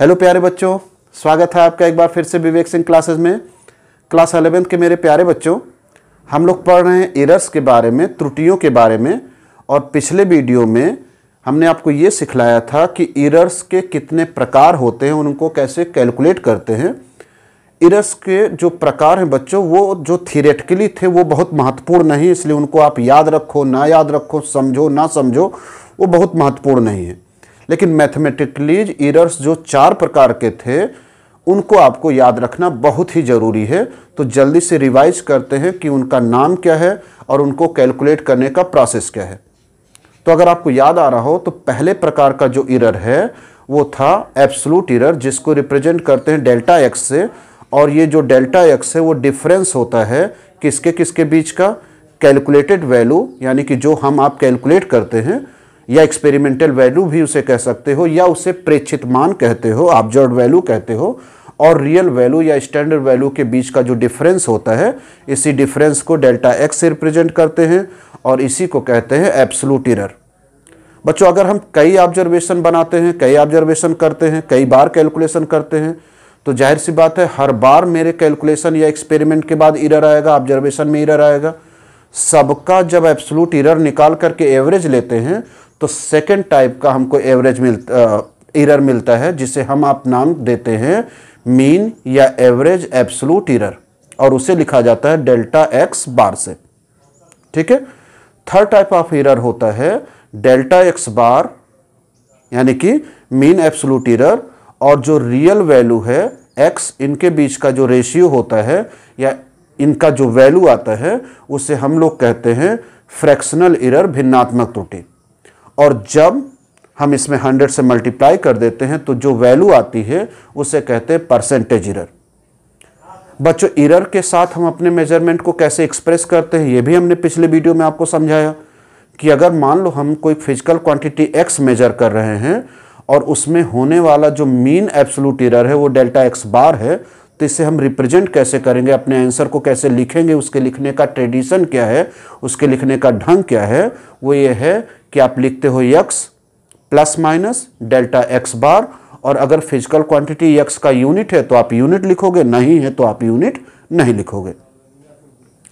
hello प्यारे बच्चों स्वागत है आपका एक बार फिर से विवेक सिंह क्लासेस में क्लास अलेवेंथ के मेरे प्यारे बच्चों हम लोग पढ़ रहे हैं एरर्स के बारे में त्रुटियों के बारे में और पिछले वीडियो में हमने आपको ये सिखलाया था कि एरर्स के कितने प्रकार होते हैं उनको कैसे कैलकुलेट करते हैं एरर्स के जो प्रकार हैं बच्चों वो जो थिरेटिकली थे वो बहुत महत्वपूर्ण नहीं इसलिए उनको आप याद रखो ना याद रखो समझो ना समझो वो बहुत महत्वपूर्ण नहीं है लेकिन मैथमेटिकलीज एरर्स जो चार प्रकार के थे उनको आपको याद रखना बहुत ही ज़रूरी है तो जल्दी से रिवाइज करते हैं कि उनका नाम क्या है और उनको कैलकुलेट करने का प्रोसेस क्या है तो अगर आपको याद आ रहा हो तो पहले प्रकार का जो इरर है वो था एब्सलूट इरर जिसको रिप्रेजेंट करते हैं डेल्टा एक्स से और ये जो डेल्टा एक्स है वो डिफरेंस होता है किसके किसके बीच का कैलकुलेटेड वैल्यू यानी कि जो हम आप कैलकुलेट करते हैं या एक्सपेरिमेंटल वैल्यू भी उसे कह सकते हो या उसे प्रेक्षित मान कहते हो ऑब्जर्व वैल्यू कहते हो और रियल वैल्यू या स्टैंडर्ड वैल्यू के बीच का जो डिफरेंस होता है इसी डिफरेंस को डेल्टा एक्स से रिप्रेजेंट करते हैं और इसी को कहते हैं एब्सलूट इरर बच्चों अगर हम कई ऑब्जर्वेशन बनाते हैं कई ऑब्जर्वेशन करते हैं कई बार कैलकुलेशन करते हैं तो जाहिर सी बात है हर बार मेरे कैलकुलेशन या एक्सपेरिमेंट के बाद इरर आएगा ऑब्जर्वेशन में इरर आएगा सबका जब एब्सलूट इरर निकाल करके एवरेज लेते हैं तो सेकेंड टाइप का हमको एवरेज मिलता इरर मिलता है जिसे हम आप नाम देते हैं मीन या एवरेज एब्सलूट इरर और उसे लिखा जाता है डेल्टा एक्स बार से ठीक है थर्ड टाइप ऑफ इरर होता है डेल्टा एक्स बार यानी कि मीन एब्सलूट इरर और जो रियल वैल्यू है एक्स इनके बीच का जो रेशियो होता है या इनका जो वैल्यू आता है उसे हम लोग कहते हैं फ्रैक्शनल इरर भिन्नात्मक त्रुटि और जब हम इसमें हंड्रेड से मल्टीप्लाई कर देते हैं तो जो वैल्यू आती है उसे कहते हैं परसेंटेज इरर बच्चों इरर के साथ हम अपने मेजरमेंट को कैसे एक्सप्रेस करते हैं ये भी हमने पिछले वीडियो में आपको समझाया कि अगर मान लो हम कोई फिजिकल क्वांटिटी एक्स मेजर कर रहे हैं और उसमें होने वाला जो मीन एब्सोलूट इरर है वो डेल्टा एक्स बार है तो इसे हम रिप्रेजेंट कैसे करेंगे अपने आंसर को कैसे लिखेंगे उसके लिखने का ट्रेडिशन क्या है उसके लिखने का ढंग क्या है वो ये है कि आप लिखते हो x plus minus delta x bar और अगर फिजिकल क्वांटिटी यक्स का यूनिट है तो आप यूनिट लिखोगे नहीं है तो आप यूनिट नहीं लिखोगे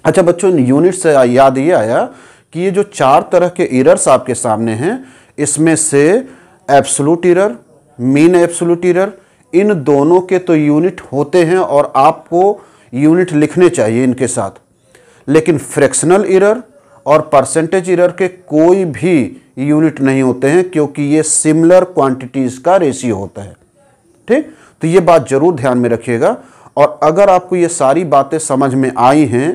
अच्छा बच्चों यूनिट से याद ये आया कि ये जो चार तरह के इरर्स आपके सामने हैं इसमें से absolute error mean absolute error इन दोनों के तो यूनिट होते हैं और आपको यूनिट लिखने चाहिए इनके साथ लेकिन फ्रैक्शनल इरर और परसेंटेज इरर के कोई भी यूनिट नहीं होते हैं क्योंकि ये सिमिलर क्वांटिटीज़ का रेशियो होता है ठीक तो ये बात ज़रूर ध्यान में रखिएगा और अगर आपको ये सारी बातें समझ में आई हैं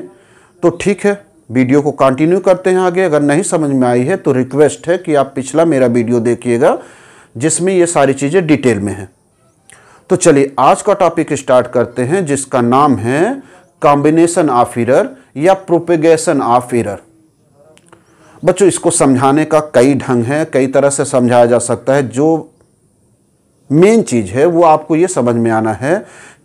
तो ठीक है वीडियो को कंटिन्यू करते हैं आगे अगर नहीं समझ में आई है तो रिक्वेस्ट है कि आप पिछला मेरा वीडियो देखिएगा जिसमें ये सारी चीज़ें डिटेल में हैं तो चलिए आज का टॉपिक स्टार्ट करते हैं जिसका नाम है कॉम्बिनेशन ऑफ इरर या प्रोपेगेशन ऑफ इरर बच्चों इसको समझाने का कई ढंग है कई तरह से समझाया जा सकता है जो मेन चीज़ है वो आपको ये समझ में आना है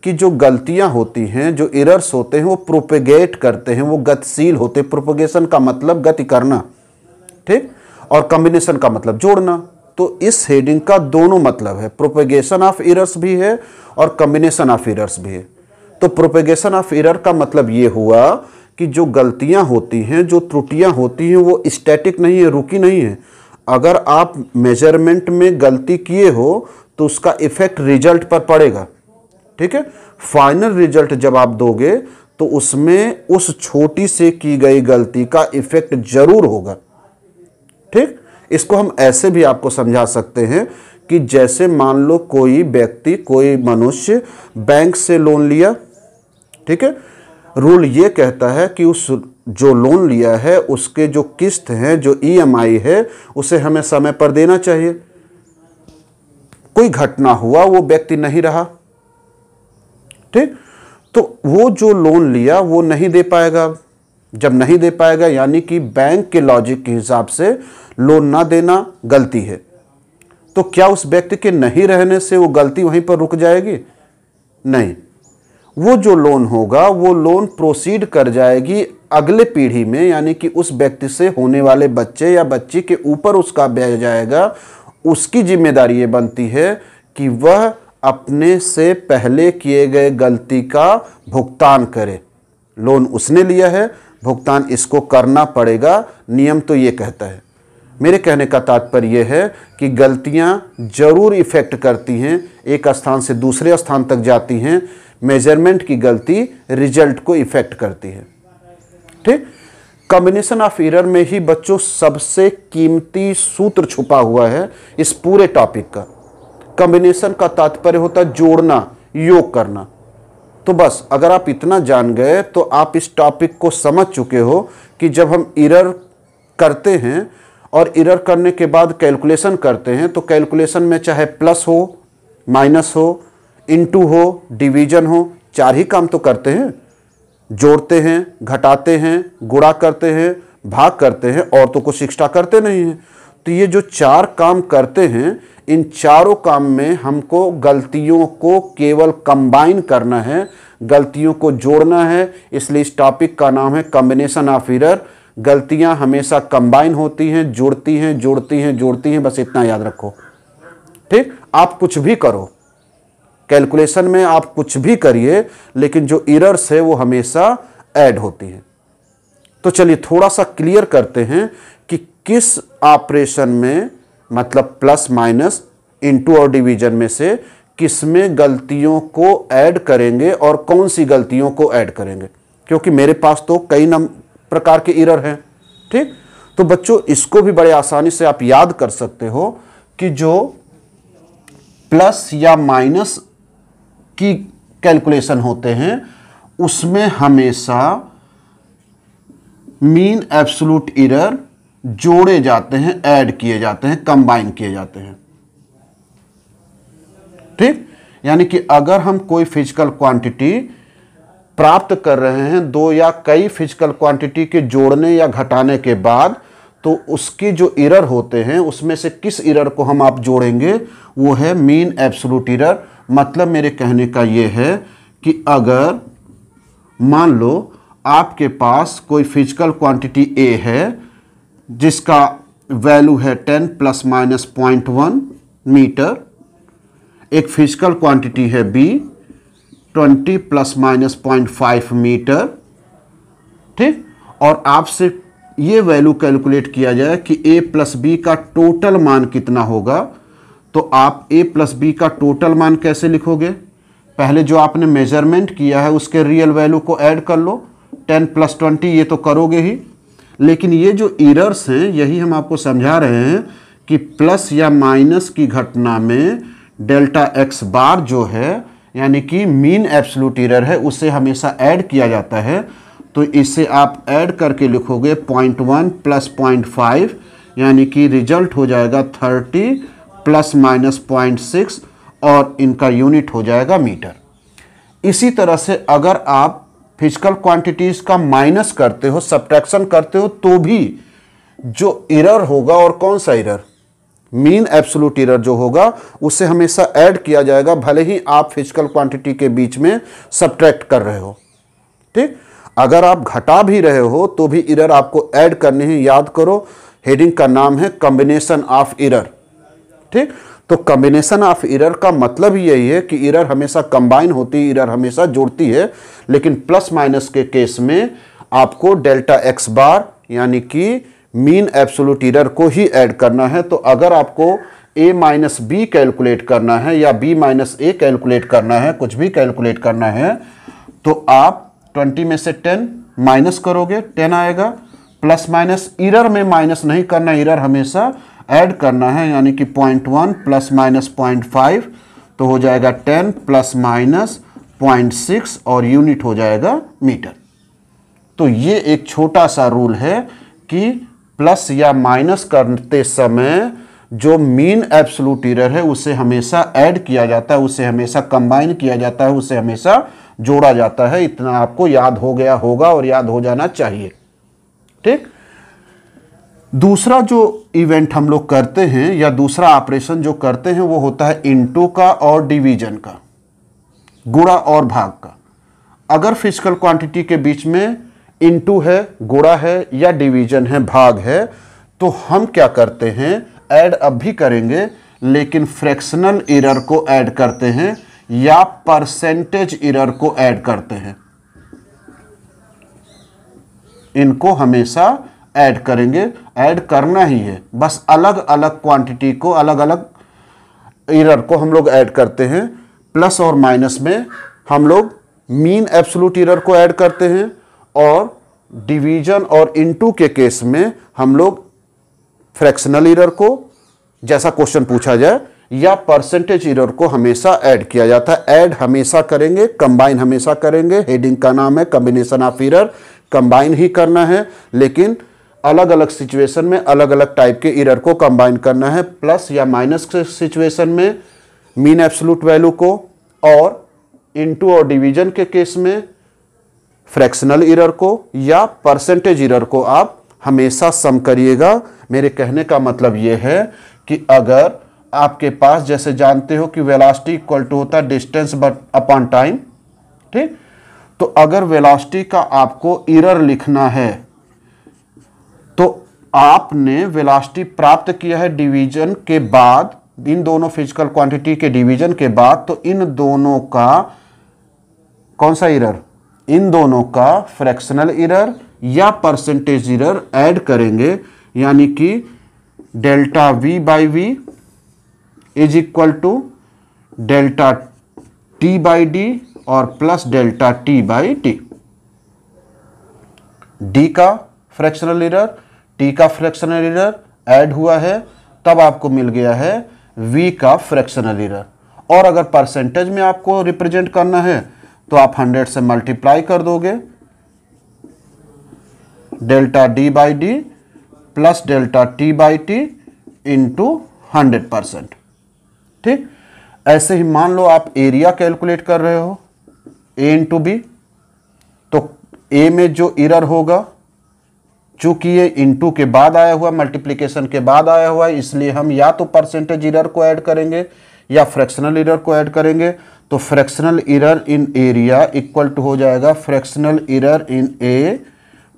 कि जो गलतियां होती हैं जो इरर्स होते हैं वो प्रोपेगेट करते हैं वो गतिशील होते हैं प्रोपोगेशन का मतलब गति करना ठीक और कम्बिनेशन का मतलब जोड़ना तो इस हेडिंग का दोनों मतलब है प्रोपेगेशन ऑफ इरर्स भी है और कम्बिनेशन ऑफ इरर्स भी है तो प्रोपेगेशन ऑफ इरर का मतलब ये हुआ कि जो गलतियां होती हैं जो त्रुटियां होती हैं वो स्टैटिक नहीं है रुकी नहीं है अगर आप मेजरमेंट में गलती किए हो तो उसका इफेक्ट रिजल्ट पर पड़ेगा ठीक है फाइनल रिजल्ट जब आप दोगे तो उसमें उस छोटी से की गई गलती का इफेक्ट जरूर होगा ठीक इसको हम ऐसे भी आपको समझा सकते हैं कि जैसे मान लो कोई व्यक्ति कोई मनुष्य बैंक से लोन लिया ठीक है रूल ये कहता है कि उस जो लोन लिया है उसके जो किस्त हैं जो ईएमआई e है उसे हमें समय पर देना चाहिए कोई घटना हुआ वो व्यक्ति नहीं रहा ठीक तो वो जो लोन लिया वो नहीं दे पाएगा जब नहीं दे पाएगा यानी कि बैंक के लॉजिक के हिसाब से लोन ना देना गलती है तो क्या उस व्यक्ति के नहीं रहने से वो गलती वहीं पर रुक जाएगी नहीं वो जो लोन होगा वो लोन प्रोसीड कर जाएगी अगले पीढ़ी में यानी कि उस व्यक्ति से होने वाले बच्चे या बच्ची के ऊपर उसका ब्याज जाएगा उसकी जिम्मेदारी ये बनती है कि वह अपने से पहले किए गए गलती का भुगतान करे लोन उसने लिया है भुगतान इसको करना पड़ेगा नियम तो ये कहता है मेरे कहने का तात्पर्य यह है कि गलतियाँ ज़रूर इफ़ेक्ट करती हैं एक स्थान से दूसरे स्थान तक जाती हैं मेजरमेंट की गलती रिजल्ट को इफेक्ट करती है ठीक कॉम्बिनेशन ऑफ एरर में ही बच्चों सबसे कीमती सूत्र छुपा हुआ है इस पूरे टॉपिक का कॉम्बिनेशन का तात्पर्य होता है जोड़ना योग करना तो बस अगर आप इतना जान गए तो आप इस टॉपिक को समझ चुके हो कि जब हम इरर करते हैं और इरर करने के बाद कैलकुलेशन करते हैं तो कैलकुलेशन में चाहे प्लस हो माइनस हो इनटू हो डिवीजन हो चार ही काम तो करते हैं जोड़ते हैं घटाते हैं गुड़ा करते हैं भाग करते हैं और तो कुछ शिक्षा करते नहीं हैं तो ये जो चार काम करते हैं इन चारों काम में हमको गलतियों को केवल कंबाइन करना है गलतियों को जोड़ना है इसलिए इस टॉपिक का नाम है कम्बिनेशन ऑफ इरर गलतियां हमेशा कंबाइन होती हैं जुड़ती हैं जुड़ती हैं जुड़ती हैं बस इतना याद रखो ठीक आप कुछ भी करो कैलकुलेशन में आप कुछ भी करिए लेकिन जो इरर्स है वो हमेशा ऐड होती हैं तो चलिए थोड़ा सा क्लियर करते हैं कि किस ऑपरेशन में मतलब प्लस माइनस इंटू और डिवीजन में से किस में गलतियों को ऐड करेंगे और कौन सी गलतियों को ऐड करेंगे क्योंकि मेरे पास तो कई नम प्रकार के इरर हैं ठीक तो बच्चों इसको भी बड़े आसानी से आप याद कर सकते हो कि जो प्लस या माइनस की कैलकुलेशन होते हैं उसमें हमेशा मीन एब्सोलूट इरर जोड़े जाते हैं ऐड किए जाते हैं कंबाइन किए जाते हैं ठीक यानी कि अगर हम कोई फिजिकल क्वांटिटी प्राप्त कर रहे हैं दो या कई फिजिकल क्वांटिटी के जोड़ने या घटाने के बाद तो उसकी जो इरर होते हैं उसमें से किस इरर को हम आप जोड़ेंगे वो है मीन एब्सोलूट इरर मतलब मेरे कहने का ये है कि अगर मान लो आपके पास कोई फिजिकल क्वांटिटी ए है जिसका वैल्यू है ten plus minus point one metre एक फिजिकल क्वांटिटी है B twenty plus minus point five metre ठीक और आपसे ये वैल्यू कैलकुलेट किया जाए कि ए प्लस बी का टोटल मान कितना होगा तो आप ए प्लस बी का टोटल मान कैसे लिखोगे पहले जो आपने मेजरमेंट किया है उसके रियल वैल्यू को ऐड कर लो 10 प्लस ट्वेंटी ये तो करोगे ही लेकिन ये जो इरर्स हैं यही हम आपको समझा रहे हैं कि प्लस या माइनस की घटना में डेल्टा एक्स बार जो है यानी कि मीन एब्सलूट इरर है उसे हमेशा ऐड किया जाता है तो इसे आप ऐड करके लिखोगे point one plus point five यानी कि रिजल्ट हो जाएगा thirty plus minus point six और इनका यूनिट हो जाएगा मीटर इसी तरह से अगर आप फिजिकल क्वांटिटीज़ का माइनस करते हो सब्ट्रैक्शन करते हो तो भी जो इरर होगा और कौन सा इरर मीन एब्सोलूट इरर जो होगा उसे हमेशा ऐड किया जाएगा भले ही आप फिजिकल क्वांटिटी के बीच में सब्ट्रैक्ट कर रहे हो ठीक अगर आप घटा भी रहे हो तो भी इरर आपको ऐड करने हैं याद करो हेडिंग का नाम है कॉम्बिनेशन ऑफ इरर ठीक तो कम्बिनेशन ऑफ इरर का मतलब ही यही है कि इरर हमेशा कंबाइन होती इरर हमेशा जुड़ती है लेकिन प्लस माइनस के केस में आपको डेल्टा एक्स बार यानी कि मीन एब्सोलूट इरर को ही ऐड करना है तो अगर आपको ए माइनस बी कैलकुलेट करना है या बी माइनस ए कैलकुलेट करना है कुछ भी कैलकुलेट करना है तो आप 20 में से 10 माइनस करोगे 10 आएगा प्लस माइनस इरर में माइनस नहीं करना इरर हमेशा ऐड करना है यानी कि point one plus minus point five तो हो जाएगा ten plus minus point six और यूनिट हो जाएगा मीटर तो ये एक छोटा सा रूल है कि प्लस या माइनस करते समय जो मीन एब्सोलूट इरर है उसे हमेशा ऐड किया जाता है उसे हमेशा कंबाइन किया जाता है उसे हमेशा जोड़ा जाता है इतना आपको याद हो गया होगा और याद हो जाना चाहिए ठीक दूसरा जो इवेंट हम लोग करते हैं या दूसरा ऑपरेशन जो करते हैं वो होता है इंटू का और डिवीजन का गुड़ा और भाग का अगर फिजिकल क्वांटिटी के बीच में इंटू है गुड़ा है या डिवीजन है भाग है तो हम क्या करते हैं ऐड अब भी करेंगे लेकिन फ्रैक्शनल इरर को ऐड करते हैं या परसेंटेज इरर को ऐड करते हैं इनको हमेशा ऐड करेंगे ऐड करना ही है बस अलग अलग क्वांटिटी को अलग अलग एरर को हम लोग ऐड करते हैं प्लस और माइनस में हम लोग मीन एब्सोलूट एरर को ऐड करते हैं और डिवीजन और इनटू के केस में हम लोग फ्रैक्शनल एरर को जैसा क्वेश्चन पूछा जाए या परसेंटेज एरर को हमेशा ऐड किया जाता है ऐड हमेशा करेंगे कंबाइन हमेशा करेंगे हेडिंग का नाम है कम्बिनेशन ऑफ एरर कंबाइन ही करना है लेकिन अलग अलग सिचुएशन में अलग अलग टाइप के इरर को कंबाइन करना है प्लस या माइनस के सिचुएशन में मीन एब्सोलूट वैल्यू को और इनटू और डिवीजन के केस में फ्रैक्शनल इरर को या परसेंटेज इरर को आप हमेशा सम करिएगा मेरे कहने का मतलब ये है कि अगर आपके पास जैसे जानते हो कि वेलास्टी इक्वल टू होता है डिस्टेंस बट अपॉन टाइम ठीक तो अगर वेलास्टी का आपको इरर लिखना है आपने वेलासिटी प्राप्त किया है डिवीजन के बाद इन दोनों फिजिकल क्वांटिटी के डिवीजन के बाद तो इन दोनों का कौन सा इरर इन दोनों का फ्रैक्शनल इरर या परसेंटेज इरर ऐड करेंगे यानी कि delta V by V is equal to delta T by D और plus delta T by T D का फ्रैक्शनल इरर टी का फ्रैक्शनल एरर ऐड हुआ है तब आपको मिल गया है वी का फ्रैक्शनल एरर और अगर परसेंटेज में आपको रिप्रेजेंट करना है तो आप 100 से मल्टीप्लाई कर दोगे delta D by D plus delta T by T into hundred percent ठीक ऐसे ही मान लो आप एरिया कैलकुलेट कर रहे हो ए इंटू बी तो ए में जो इरर होगा चूंकि ये इनटू के बाद आया हुआ मल्टीप्लीकेशन के बाद आया हुआ है इसलिए हम या तो परसेंटेज इरर को ऐड करेंगे या फ्रैक्शनल इरर को ऐड करेंगे तो fractional error in area equal to हो जाएगा fractional error in A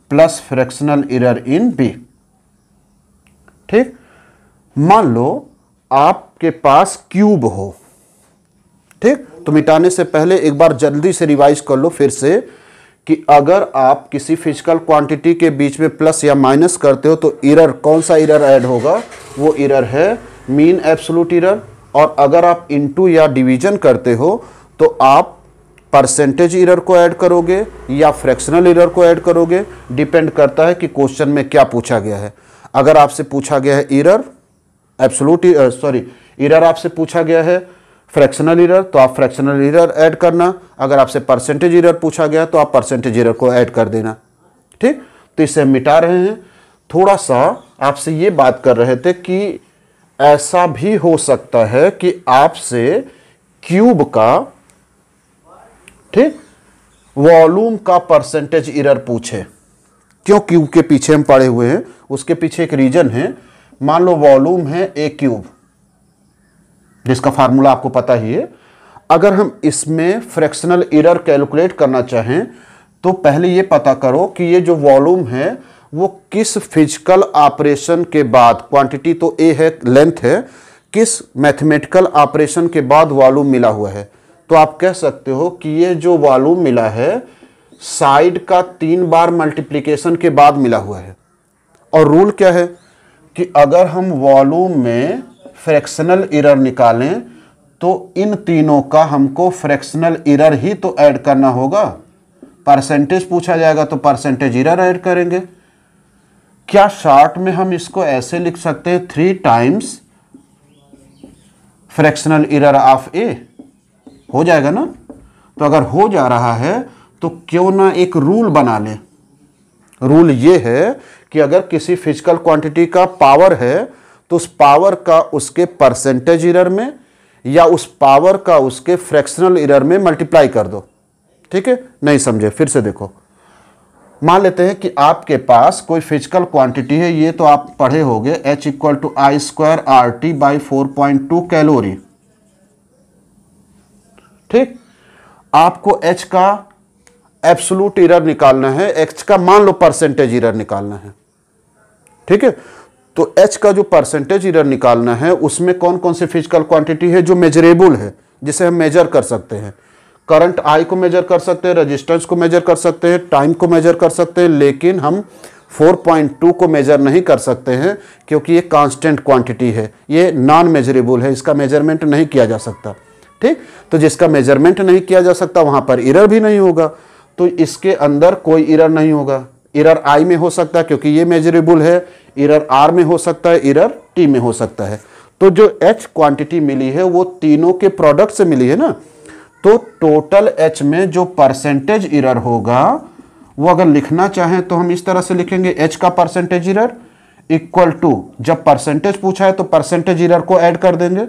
plus fractional error in B ठीक मान लो आपके पास क्यूब हो ठीक तो मिटाने से पहले एक बार जल्दी से रिवाइज कर लो फिर से कि अगर आप किसी फिजिकल क्वांटिटी के बीच में प्लस या माइनस करते हो तो इरर कौन सा इरर ऐड होगा वो इरर है मीन एब्सोलूट इरर और अगर आप इनटू या डिवीजन करते हो तो आप परसेंटेज इरर को ऐड करोगे या फ्रैक्शनल इरर को ऐड करोगे डिपेंड करता है कि क्वेश्चन में क्या पूछा गया है अगर आपसे पूछा गया है इरर एब्सोलूट सॉरी इरर आपसे पूछा गया है फ्रैक्शनल इरर तो आप फ्रैक्शनल इरर ऐड करना अगर आपसे परसेंटेज इरर पूछा गया तो आप परसेंटेज इरर को ऐड कर देना ठीक तो इसे हम मिटा रहे हैं थोड़ा सा आपसे ये बात कर रहे थे कि ऐसा भी हो सकता है कि आपसे क्यूब का ठीक वॉल्यूम का परसेंटेज इरर पूछे क्यों क्यूब के पीछे हम पड़े हुए हैं उसके पीछे एक रीजन है मान लो वॉल्यूम है ए क्यूब इसका फार्मूला आपको पता ही है अगर हम इसमें फ्रैक्शनल इरर कैलकुलेट करना चाहें तो पहले ये पता करो कि ये जो वॉल्यूम है वो किस फिजिकल ऑपरेशन के बाद क्वांटिटी तो ए है लेंथ है किस मैथमेटिकल ऑपरेशन के बाद वॉल्यूम मिला हुआ है तो आप कह सकते हो कि ये जो वॉल्यूम मिला है साइड का तीन बार मल्टीप्लिकेशन के बाद मिला हुआ है और रूल क्या है कि अगर हम वॉल्यूम में फ्रैक्शनल इरर निकालें तो इन तीनों का हमको फ्रैक्शनल इरर ही तो ऐड करना होगा परसेंटेज पूछा जाएगा तो परसेंटेज इरर ऐड करेंगे क्या शॉर्ट में हम इसको ऐसे लिख सकते हैं three times fractional error of A हो जाएगा ना तो अगर हो जा रहा है तो क्यों ना एक रूल बना लें रूल ये है कि अगर किसी फिजिकल क्वांटिटी का पावर है तो उस पावर का उसके परसेंटेज इरर में या उस पावर का उसके फ्रैक्शनल इरर में मल्टीप्लाई कर दो ठीक है नहीं समझे फिर से देखो मान लेते हैं कि आपके पास कोई फिजिकल क्वांटिटी है ये तो आप पढ़े होंगे H equal to I square R T by four point two calorie ठीक आपको एच का एब्सोलूट इरर निकालना है एच का मान लो परसेंटेज इरर निकालना है ठीक है तो एच का जो परसेंटेज इधर निकालना है उसमें कौन कौन से फिजिकल क्वांटिटी है जो मेजरेबल है जिसे हम मेजर कर सकते हैं करंट आई को मेजर कर सकते हैं रेजिस्टेंस को मेजर कर सकते हैं टाइम को मेजर कर सकते हैं लेकिन हम 4.2 को मेजर नहीं कर सकते हैं क्योंकि ये कांस्टेंट क्वांटिटी है ये नॉन मेजरेबल है इसका मेजरमेंट नहीं किया जा सकता ठीक तो जिसका मेजरमेंट नहीं किया जा सकता वहाँ पर इरर भी नहीं होगा तो इसके अंदर कोई इरर नहीं होगा इरर आई में हो सकता है क्योंकि ये मेजरेबल है इरर आर में हो सकता है इरर टी में हो सकता है तो जो एच क्वांटिटी मिली है वो तीनों के प्रोडक्ट से मिली है ना तो टोटल एच में जो परसेंटेज इरर होगा वो अगर लिखना चाहें तो हम इस तरह से लिखेंगे एच का परसेंटेज इरर इक्वल टू जब परसेंटेज पूछा है तो परसेंटेज इरर को ऐड कर देंगे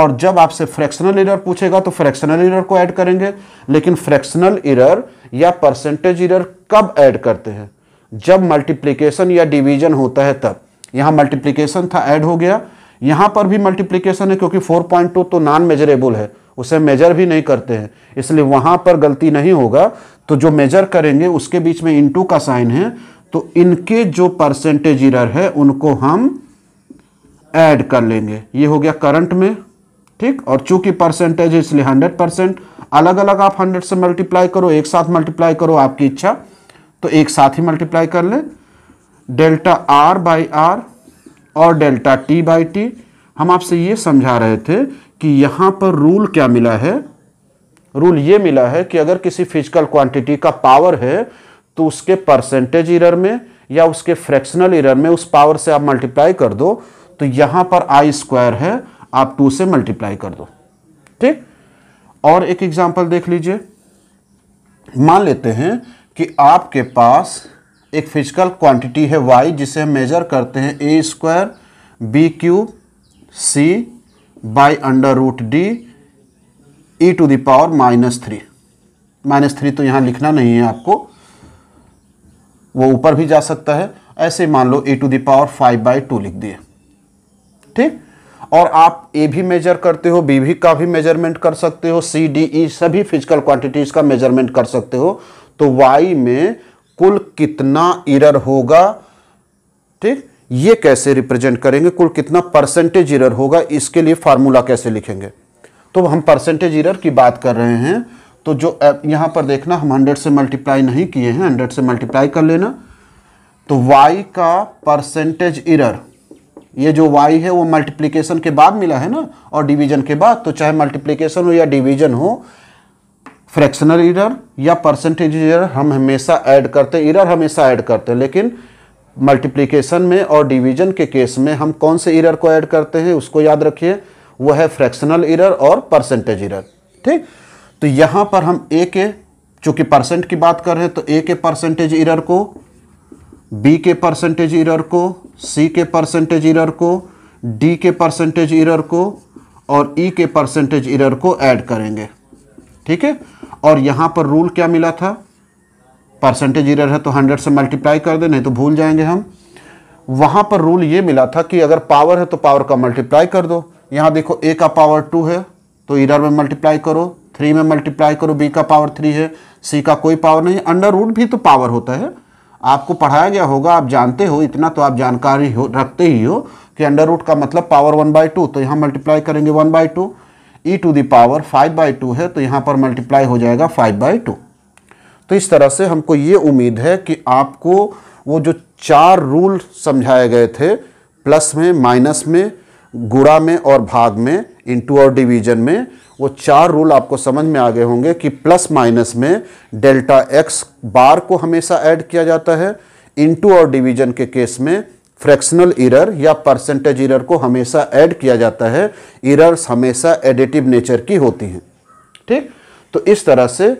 और जब आपसे फ्रैक्शनल इरर पूछेगा तो फ्रैक्शनल इरर को ऐड करेंगे लेकिन फ्रैक्शनल इरर या परसेंटेज इरर कब ऐड करते हैं जब मल्टीप्लीकेशन या डिवीजन होता है तब यहाँ मल्टीप्लीकेशन था ऐड हो गया यहाँ पर भी मल्टीप्लीकेशन है क्योंकि 4.2 तो नॉन मेजरेबल है उसे मेजर भी नहीं करते हैं इसलिए वहाँ पर गलती नहीं होगा तो जो मेजर करेंगे उसके बीच में इनटू का साइन है तो इनके जो परसेंटेज इरर है उनको हम ऐड कर लेंगे ये हो गया करंट में ठीक और चूंकि परसेंटेज है इसलिए हंड्रेड परसेंट अलग अलग आप हंड्रेड से मल्टीप्लाई करो एक साथ मल्टीप्लाई करो आपकी इच्छा तो एक साथ ही मल्टीप्लाई कर ले डेल्टा आर बाई आर और डेल्टा टी बाई टी हम आपसे ये समझा रहे थे कि यहाँ पर रूल क्या मिला है रूल ये मिला है कि अगर किसी फिजिकल क्वांटिटी का पावर है तो उसके परसेंटेज इरर में या उसके फ्रैक्शनल इरर में उस पावर से आप मल्टीप्लाई कर दो तो यहाँ पर आई स्क्वायर है आप टू से मल्टीप्लाई कर दो ठीक और एक एग्जाम्पल देख लीजिए मान लेते हैं कि आपके पास एक फिजिकल क्वांटिटी है वाई जिसे हम मेजर करते हैं A square B cube C by under root D E to the power minus three minus three तो यहाँ लिखना नहीं है आपको वो ऊपर भी जा सकता है ऐसे मान लो A to the power five by two लिख दिए ठीक और आप ए भी मेजर करते हो बी भी का भी मेजरमेंट कर सकते हो सी डी ई सभी फिजिकल क्वांटिटीज़ का मेजरमेंट कर सकते हो तो वाई में कुल कितना इरर होगा ठीक ये कैसे रिप्रेजेंट करेंगे कुल कितना परसेंटेज इरर होगा इसके लिए फार्मूला कैसे लिखेंगे तो हम परसेंटेज इरर की बात कर रहे हैं तो जो यहां पर देखना हम हंड्रेड से मल्टीप्लाई नहीं किए हैं हंड्रेड से मल्टीप्लाई कर लेना तो वाई का परसेंटेज इरर ये जो वाई है वो मल्टीप्लीकेशन के बाद मिला है ना और डिवीजन के बाद तो चाहे मल्टीप्लीकेशन हो या डिवीजन हो फ्रैक्शनल इरर या परसेंटेज इरर हम हमेशा ऐड करते हैं इरर हमेशा ऐड करते हैं लेकिन मल्टीप्लिकेशन में और डिवीजन के केस में हम कौन से इरर को ऐड करते हैं उसको याद रखिए वो है फ्रैक्शनल इरर और परसेंटेज इरर ठीक तो यहाँ पर हम ए के चूँकि परसेंट की बात कर रहे हैं तो ए के परसेंटेज इरर को बी के परसेंटेज इरर को सी के परसेंटेज इरर को डी के परसेंटेज इरर को और ई e के परसेंटेज इरर को ऐड करेंगे ठीक है और यहाँ पर रूल क्या मिला था परसेंटेज इरर है तो हंड्रेड से मल्टीप्लाई कर दे नहीं तो भूल जाएंगे हम वहाँ पर रूल ये मिला था कि अगर पावर है तो पावर का मल्टीप्लाई कर दो यहाँ देखो ए का पावर टू है तो इरर में मल्टीप्लाई करो थ्री में मल्टीप्लाई करो बी का पावर थ्री है सी का कोई पावर नहीं अंडर रूट भी तो पावर होता है आपको पढ़ाया गया होगा आप जानते हो इतना तो आप जानकारी हो रखते ही हो कि अंडर रूट का मतलब पावर वन बाई टू तो यहाँ मल्टीप्लाई करेंगे one by two E to the power five by two है तो यहाँ पर मल्टीप्लाई हो जाएगा फाइव बाई टू तो इस तरह से हमको ये उम्मीद है कि आपको वो जो चार रूल समझाए गए थे प्लस में माइनस में गुड़ा में और भाग में इंटू और डिवीजन में वो चार रूल आपको समझ में आ गए होंगे कि प्लस माइनस में डेल्टा एक्स बार को हमेशा ऐड किया जाता है इंटू और डिवीजन के केस में फ्रैक्शनल इरर या परसेंटेज इरर को हमेशा ऐड किया जाता है इरर्स हमेशा एडिटिव नेचर की होती हैं ठीक तो इस तरह से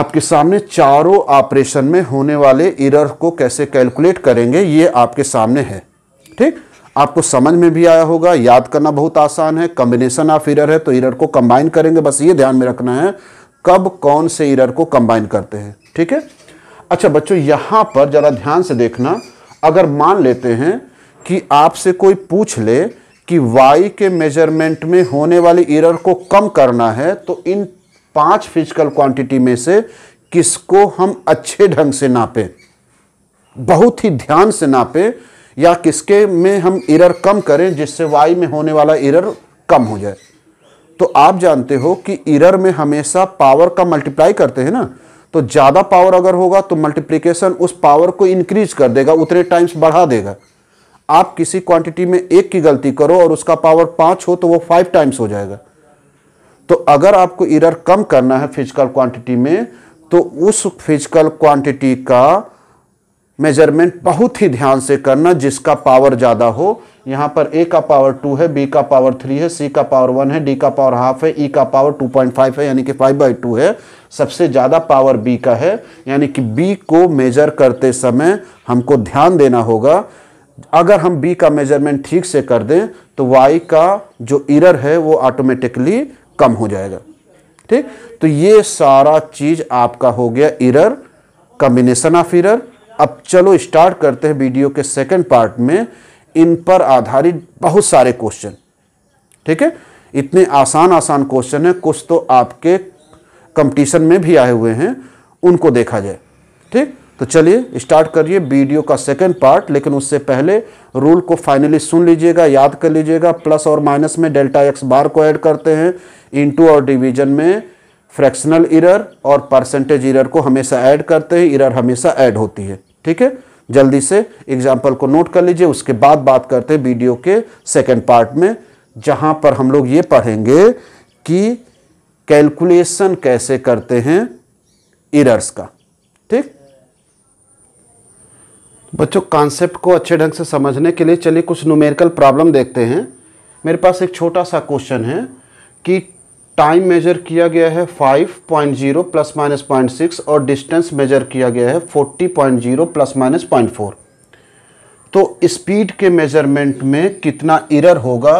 आपके सामने चारों ऑपरेशन में होने वाले इरर को कैसे कैलकुलेट करेंगे ये आपके सामने है ठीक आपको समझ में भी आया होगा याद करना बहुत आसान है कम्बिनेशन ऑफ इरर है तो इरर को कंबाइन करेंगे बस ये ध्यान में रखना है कब कौन से इरर को कंबाइन करते हैं ठीक है अच्छा बच्चों यहां पर ज़रा ध्यान से देखना अगर मान लेते हैं कि आपसे कोई पूछ ले कि वाई के मेजरमेंट में होने वाली एरर को कम करना है तो इन पांच फिजिकल क्वांटिटी में से किसको हम अच्छे ढंग से नापें बहुत ही ध्यान से नापें या किसके में हम एरर कम करें जिससे वाई में होने वाला एरर कम हो जाए तो आप जानते हो कि एरर में हमेशा पावर का मल्टीप्लाई करते हैं ना तो ज़्यादा पावर अगर होगा तो मल्टीप्लीकेशन उस पावर को इंक्रीज कर देगा उतने टाइम्स बढ़ा देगा आप किसी क्वांटिटी में एक की गलती करो और उसका पावर पाँच हो तो वो फाइव टाइम्स हो जाएगा तो अगर आपको इरर कम करना है फिजिकल क्वांटिटी में तो उस फिजिकल क्वांटिटी का मेजरमेंट बहुत ही ध्यान से करना जिसका पावर ज़्यादा हो यहाँ पर ए का पावर टू है बी का पावर थ्री है सी का पावर वन है डी का पावर हाफ है ई e का पावर टू पॉइंट फाइव है यानी कि फाइव बाई टू है सबसे ज़्यादा पावर बी का है यानी कि बी को मेजर करते समय हमको ध्यान देना होगा अगर हम बी का मेजरमेंट ठीक से कर दें तो वाई का जो इरर है वो ऑटोमेटिकली कम हो जाएगा ठीक तो ये सारा चीज़ आपका हो गया इरर कम्बिनेशन ऑफ इरर अब चलो स्टार्ट करते हैं वीडियो के सेकंड पार्ट में इन पर आधारित बहुत सारे क्वेश्चन ठीक है इतने आसान आसान क्वेश्चन है कुछ तो आपके कंपटीशन में भी आए हुए हैं उनको देखा जाए ठीक तो चलिए स्टार्ट करिए वीडियो का सेकंड पार्ट लेकिन उससे पहले रूल को फाइनली सुन लीजिएगा याद कर लीजिएगा प्लस और माइनस में डेल्टा एक्स बार को ऐड करते हैं इनटू और डिवीजन में फ्रैक्शनल इरर और परसेंटेज इरर को हमेशा ऐड करते हैं इरर हमेशा ऐड होती है ठीक है जल्दी से एग्जाम्पल को नोट कर लीजिए उसके बाद बात करते हैं वीडियो के सेकेंड पार्ट में जहाँ पर हम लोग ये पढ़ेंगे कि कैलकुलेशन कैसे करते हैं इरर्स का ठीक बच्चों कॉन्सेप्ट को अच्छे ढंग से समझने के लिए चलिए कुछ न्यूमेरिकल प्रॉब्लम देखते हैं मेरे पास एक छोटा सा क्वेश्चन है कि टाइम मेजर किया गया है 5.0 प्लस माइनस 0.6 और डिस्टेंस मेजर किया गया है 40.0 प्लस माइनस 0.4 तो स्पीड के मेजरमेंट में कितना इरर होगा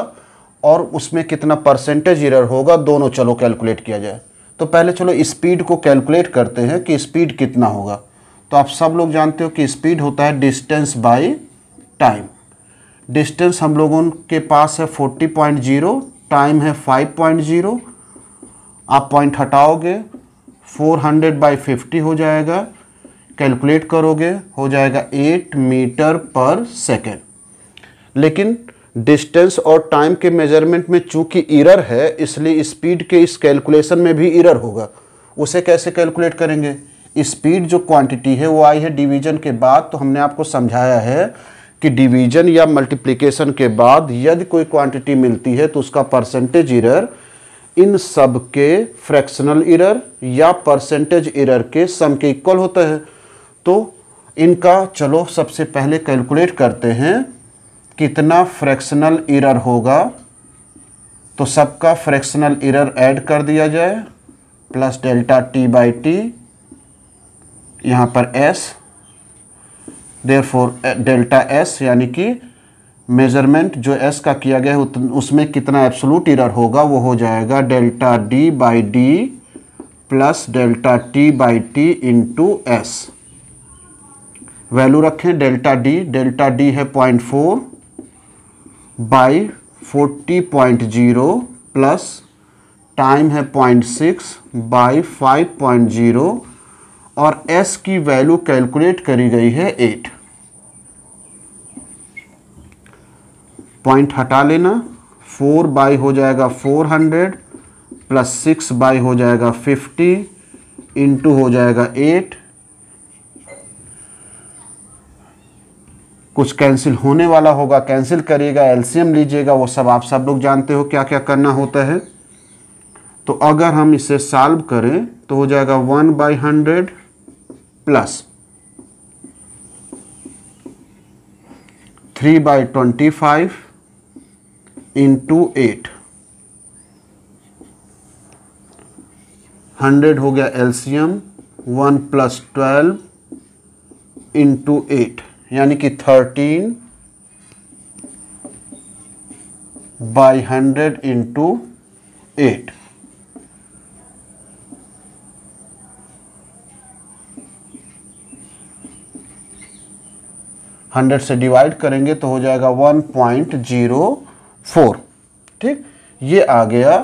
और उसमें कितना परसेंटेज इरर होगा दोनों चलो कैलकुलेट किया जाए तो पहले चलो स्पीड को कैलकुलेट करते हैं कि स्पीड कितना होगा तो आप सब लोग जानते हो कि स्पीड होता है डिस्टेंस बाई टाइम डिस्टेंस हम लोगों के पास है 40.0 टाइम है 5.0 आप पॉइंट हटाओगे 400 हंड्रेड बाई फिफ्टी हो जाएगा कैलकुलेट करोगे हो जाएगा 8 मीटर पर सेकेंड लेकिन डिस्टेंस और टाइम के मेजरमेंट में चूंकि इरर है इसलिए स्पीड के इस कैलकुलेशन में भी इरर होगा उसे कैसे कैलकुलेट करेंगे स्पीड जो क्वांटिटी है वो आई है डिवीजन के बाद तो हमने आपको समझाया है कि डिवीजन या मल्टीप्लिकेशन के बाद यदि कोई क्वांटिटी मिलती है तो उसका परसेंटेज इरर इन सब के फ्रैक्शनल इरर या परसेंटेज इरर के सम के इक्वल होता है तो इनका चलो सबसे पहले कैलकुलेट करते हैं कितना फ्रैक्शनल इरर होगा तो सबका फ्रैक्शनल इरर ऐड कर दिया जाए plus delta T by T यहाँ पर S therefore delta S यानी कि मेजरमेंट जो एस का किया गया है उसमें कितना एब्सोलूट इरर होगा वो हो जाएगा delta D by D plus delta T by T into S value रखें डेल्टा डी डेल्टा डी है point four by forty point zero plus time है point six by five point zero और S की value calculate करी गई है eight point हटा लेना फोर बाई हो जाएगा four hundred plus six by हो जाएगा फिफ्टी इंटू हो जाएगा एट कुछ कैंसिल होने वाला होगा कैंसिल करिएगा एलसीएम लीजिएगा वो सब आप सब लोग जानते हो क्या क्या करना होता है तो अगर हम इसे सॉल्व करें तो हो जाएगा one by hundred plus three by twenty five into eight hundred हो गया LCM one plus twelve into eight यानी कि thirteen by hundred into eight hundred से डिवाइड करेंगे तो हो जाएगा वन पॉइंट जीरो फोर ठीक ये आ गया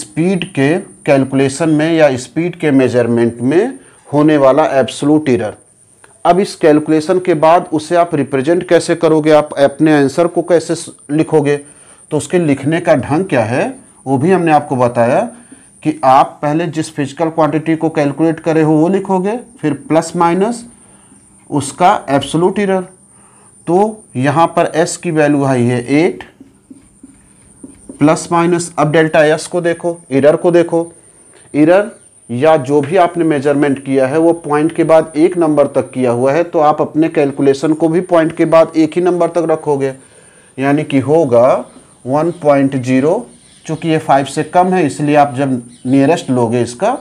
स्पीड के कैलकुलेशन में या स्पीड के मेजरमेंट में होने वाला एब्सोलूट एरर अब इस कैलकुलेशन के बाद उसे आप रिप्रेजेंट कैसे करोगे आप अपने आंसर को कैसे लिखोगे तो उसके लिखने का ढंग क्या है वो भी हमने आपको बताया कि आप पहले जिस फिजिकल क्वांटिटी को कैलकुलेट करे हो वो लिखोगे फिर प्लस माइनस उसका एब्सोलूट इरर तो यहाँ पर एस की वैल्यू आई है एट प्लस माइनस अब डेल्टा एस को देखो इरर को देखो इरर या जो भी आपने मेजरमेंट किया है वो पॉइंट के बाद एक नंबर तक किया हुआ है तो आप अपने कैलकुलेशन को भी पॉइंट के बाद एक ही नंबर तक रखोगे यानी कि होगा वन पॉइंट जीरो चूँकि ये फाइव से कम है इसलिए आप जब नियरेस्ट लोगे इसका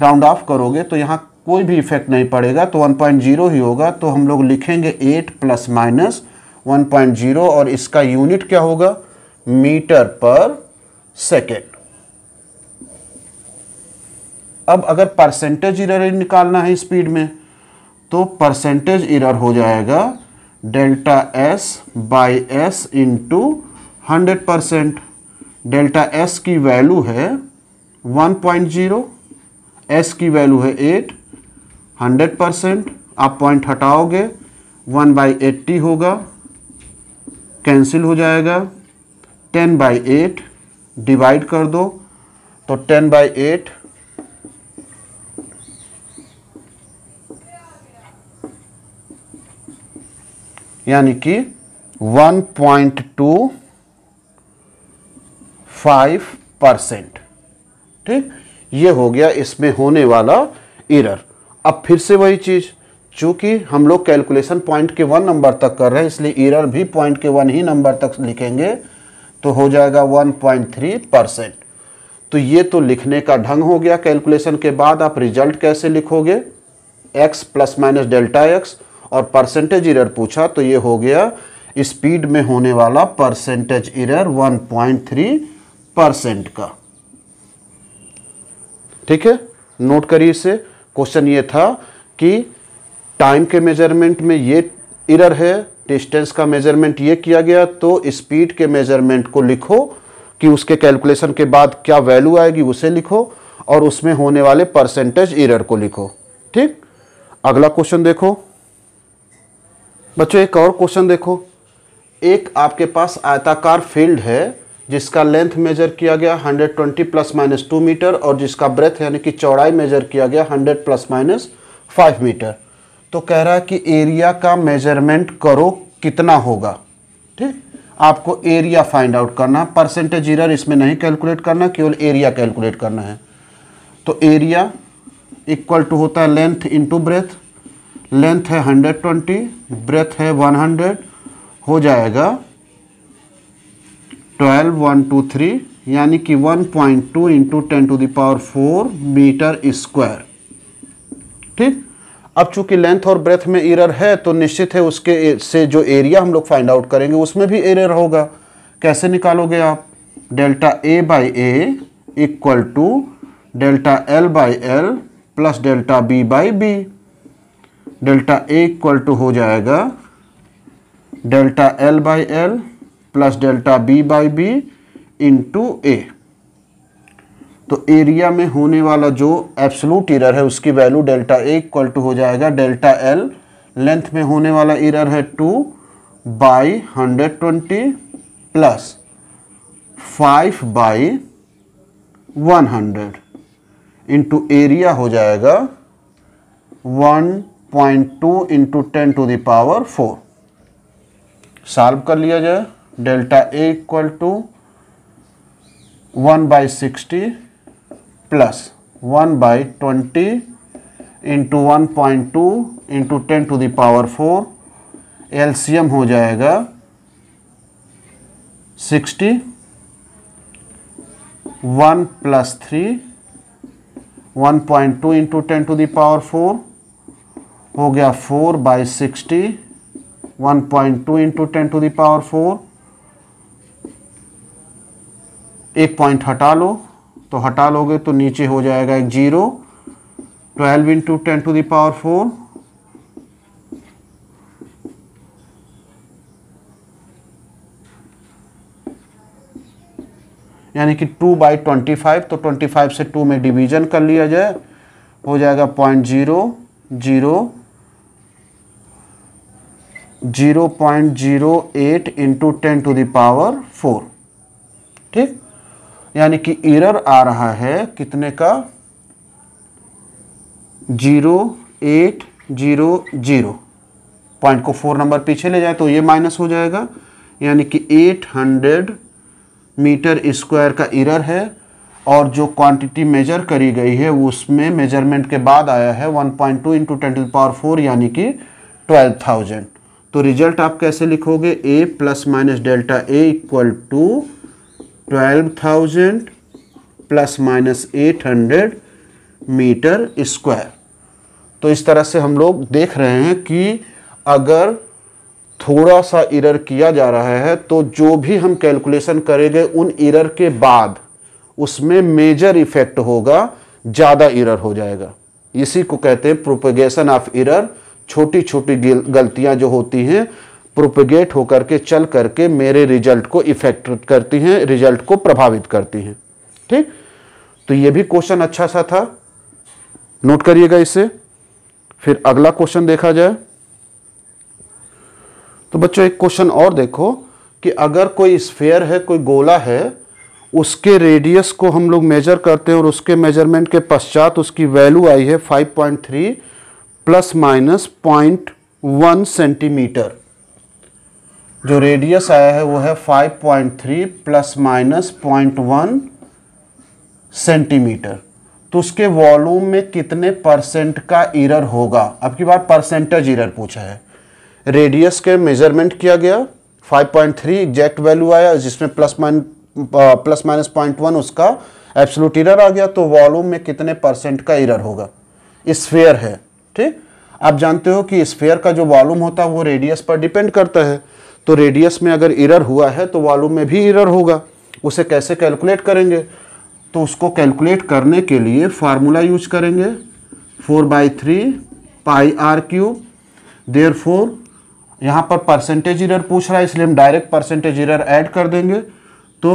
राउंड ऑफ करोगे तो यहाँ कोई भी इफेक्ट नहीं पड़ेगा तो 1.0 ही होगा तो हम लोग लिखेंगे 8 प्लस माइनस 1.0 और इसका यूनिट क्या होगा मीटर पर सेकेंड अब अगर परसेंटेज इरर निकालना है स्पीड में तो परसेंटेज इरर हो जाएगा delta S by S into hundred percent delta S की वैल्यू है वन पॉइंट जीरो एस की वैल्यू है एट हंड्रेड परसेंट आप पॉइंट हटाओगे वन बाई एट्टी होगा कैंसिल हो जाएगा टेन बाई एट डिवाइड कर दो तो टेन बाई एट यानी कि 1.25 परसेंट ठीक ये हो गया इसमें होने वाला एरर अब फिर से वही चीज़ चूंकि हम लोग कैलकुलेशन पॉइंट के वन नंबर तक कर रहे हैं इसलिए एरर भी पॉइंट के वन ही नंबर तक लिखेंगे तो हो जाएगा 1.3 परसेंट तो ये तो लिखने का ढंग हो गया कैलकुलेशन के बाद आप रिजल्ट कैसे लिखोगे x plus minus delta X और परसेंटेज इरर पूछा तो ये हो गया स्पीड में होने वाला परसेंटेज इरर 1.3 परसेंट का ठीक है नोट करिए इसे क्वेश्चन ये था कि टाइम के मेजरमेंट में ये इरर है डिस्टेंस का मेजरमेंट ये किया गया तो स्पीड के मेजरमेंट को लिखो कि उसके कैलकुलेशन के बाद क्या वैल्यू आएगी उसे लिखो और उसमें होने वाले परसेंटेज इरर को लिखो ठीक अगला क्वेश्चन देखो बच्चों एक और क्वेश्चन देखो एक आपके पास आयताकार फील्ड है जिसका लेंथ मेजर किया गया 120 प्लस माइनस टू मीटर और जिसका ब्रेथ यानी कि चौड़ाई मेजर किया गया 100 प्लस माइनस फाइव मीटर तो कह रहा है कि एरिया का मेजरमेंट करो कितना होगा ठीक आपको एरिया फाइंड आउट करना परसेंटेज इरर इसमें नहीं कैलकुलेट करना केवल एरिया कैलकुलेट करना है तो एरिया इक्वल टू होता है लेंथ इंटू ब्रेथ लेंथ है 120 ब्रेथ है 100 हो जाएगा 12 वन टू थ्री यानी कि 1.2 point two into ten to the power four meter square ठीक अब चूंकि लेंथ और ब्रेथ में एरर है तो निश्चित है उसके से जो एरिया हम लोग फाइंड आउट करेंगे उसमें भी एरर होगा कैसे निकालोगे आप delta A by A equal to delta L by L plus delta B by B delta A equal to हो जाएगा delta L by L plus delta B by B into A तो area में होने वाला जो absolute error है उसकी value delta A equal to हो जाएगा डेल्टा एल लेंथ में होने वाला इरर है two by hundred twenty plus five by one hundred into area हो जाएगा one point two into ten to the power four solve कर लिया जाए delta A equal to one by sixty plus one by twenty into one point two into ten to the power four LCM हो जाएगा sixty one plus three one point two into ten to the power four हो गया four by sixty one point two into ten to the power four एक point हटा लो तो हटा लोगे तो नीचे हो जाएगा एक zero twelve into ten to the power four यानी कि टू बाई ट्वेंटी फाइव तो ट्वेंटी फाइव से टू में डिवीजन कर लिया जाए हो जाएगा point zero zero zero point zero eight into ten to the power four ठीक यानी कि एरर आ रहा है कितने का zero eight zero zero point को फोर नंबर पीछे ले जाए तो ये माइनस हो जाएगा यानी कि एट हंड्रेड मीटर स्क्वायर का एरर है और जो क्वांटिटी मेजर करी गई है उसमें मेजरमेंट के बाद आया है 1.2 point two into ten to power four यानी कि 12,000 तो रिजल्ट आप कैसे लिखोगे A plus minus delta A equal to twelve thousand plus minus eight hundred meter square तो इस तरह से हम लोग देख रहे हैं कि अगर थोड़ा सा इरर किया जा रहा है तो जो भी हम कैलकुलेशन करेंगे उन इरर के बाद उसमें मेजर इफेक्ट होगा ज़्यादा इरर हो जाएगा इसी को कहते हैं प्रोपेगेशन ऑफ इरर छोटी छोटी गलतियां जो होती हैं प्रोपिगेट होकर के चल करके मेरे रिजल्ट को इफेक्ट करती हैं रिजल्ट को प्रभावित करती हैं ठीक तो ये भी क्वेश्चन अच्छा सा था नोट करिएगा इसे फिर अगला क्वेश्चन देखा जाए तो बच्चों एक क्वेश्चन और देखो कि अगर कोई स्फेयर है कोई गोला है उसके रेडियस को हम लोग मेजर करते हैं और उसके मेजरमेंट के पश्चात उसकी वैल्यू आई है 5.3 plus minus point one centimeter जो रेडियस आया है वो है five point three plus minus point one centimeter तो उसके वॉल्यूम में कितने परसेंट का इरर होगा अब की बार परसेंटेज इरर पूछा है रेडियस के मेजरमेंट किया गया 5.3 एग्जैक्ट वैल्यू आया जिसमें plus minus plus minus point one उसका एब्सोलूट इरर आ गया तो वॉल्यूम में कितने परसेंट का इरर होगा स्फेयर है ठीक आप जानते हो कि स्फेयर का जो वॉल्यूम होता है वो रेडियस पर डिपेंड करता है तो रेडियस में अगर इरर हुआ है तो वॉल्यूम में भी इरर होगा उसे कैसे कैलकुलेट करेंगे तो उसको कैलकुलेट करने के लिए फार्मूला यूज करेंगे four by three pi R cube therefore यहाँ पर परसेंटेज इरर पूछ रहा है इसलिए हम डायरेक्ट परसेंटेज इरर ऐड कर देंगे तो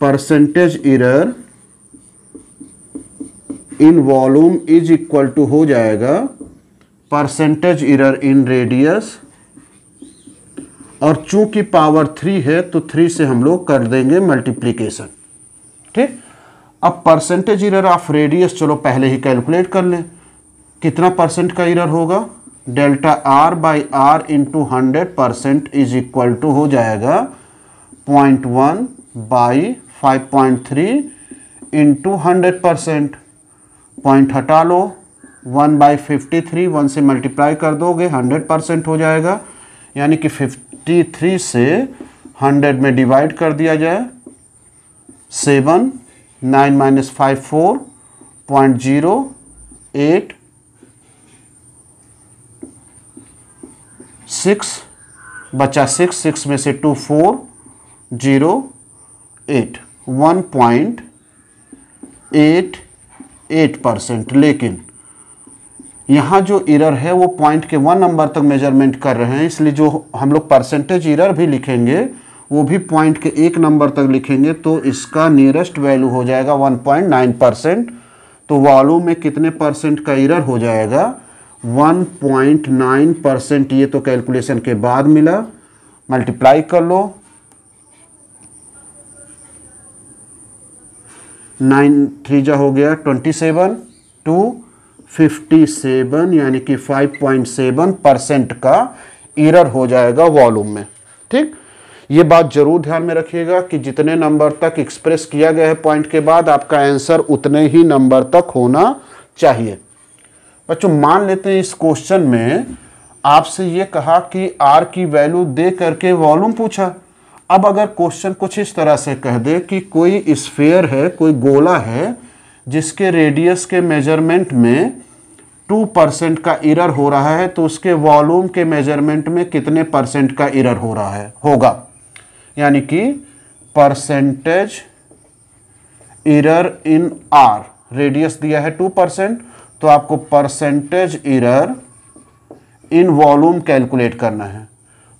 percentage error in volume is equal to हो जाएगा परसेंटेज इरर इन रेडियस और चूंकि पावर थ्री है तो थ्री से हम लोग कर देंगे मल्टीप्लीकेशन ठीक अब परसेंटेज इरर ऑफ रेडियस चलो पहले ही कैलकुलेट कर लें कितना परसेंट का इरर होगा delta R by R into hundred percent is equal to हो जाएगा point one by five point three into hundred percent point हटा लो one by fifty three one से मल्टीप्लाई कर दोगे हंड्रेड परसेंट हो जाएगा यानी कि फिफ्टी थ्री से हंड्रेड में डिवाइड कर दिया जाए seven nine minus five four point zero eight six बचा सिक्स सिक्स में से two four zero eight one point eight eight percent लेकिन यहाँ जो इरर है वो पॉइंट के वन नंबर तक मेजरमेंट कर रहे हैं इसलिए जो हम लोग परसेंटेज इरर भी लिखेंगे वो भी पॉइंट के एक नंबर तक लिखेंगे तो इसका नियरेस्ट वैल्यू हो जाएगा 1.9 परसेंट तो वालू में कितने परसेंट का इरर हो जाएगा 1.9 परसेंट ये तो कैलकुलेशन के बाद मिला मल्टीप्लाई कर लो नाइन थ्री जा हो गया ट्वेंटी सेवन टू 57 यानी कि 5.7 परसेंट का एरर हो जाएगा वॉल्यूम में ठीक ये बात जरूर ध्यान में रखिएगा कि जितने नंबर तक एक्सप्रेस किया गया है पॉइंट के बाद आपका आंसर उतने ही नंबर तक होना चाहिए बच्चों मान लेते हैं इस क्वेश्चन में आपसे ये कहा कि आर की वैल्यू दे करके वॉल्यूम पूछा अब अगर क्वेश्चन कुछ इस तरह से कह दे कि कोई स्फेयर है कोई गोला है जिसके रेडियस के मेजरमेंट में टू परसेंट का इरर हो रहा है तो उसके वॉल्यूम के मेजरमेंट में कितने परसेंट का इरर हो रहा है होगा यानी कि percentage error in R radius दिया है टू परसेंट तो आपको percentage error in volume calculate करना है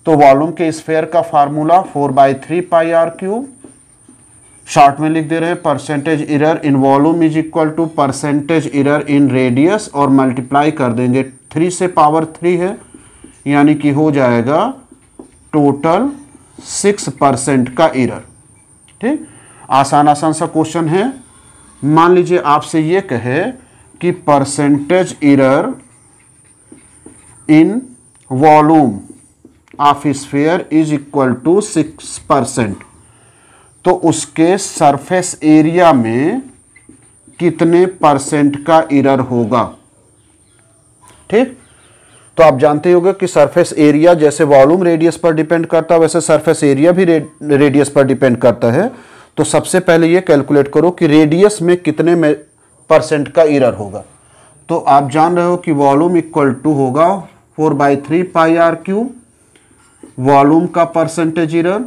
तो वॉल्यूम के स्फेयर का formula four by three pi R cube short में लिख दे रहे हैं percentage error in volume is equal to percentage error in radius और मल्टीप्लाई कर देंगे थ्री से पावर थ्री है यानी कि हो जाएगा टोटल सिक्स परसेंट का इरर ठीक आसान आसान सा क्वेश्चन है मान लीजिए आपसे ये कहे कि percentage error in volume of sphere is equal to six percent तो उसके सरफेस एरिया में कितने परसेंट का इरर होगा ठीक तो आप जानते होंगे कि सरफेस एरिया जैसे वॉल्यूम रेडियस पर डिपेंड करता है वैसे सरफेस एरिया भी रेडियस पर डिपेंड करता है तो सबसे पहले ये कैलकुलेट करो कि रेडियस में कितने में परसेंट का इरर होगा तो आप जान रहे हो कि वॉल्यूम इक्वल टू होगा four by three pi R cube volume का percentage error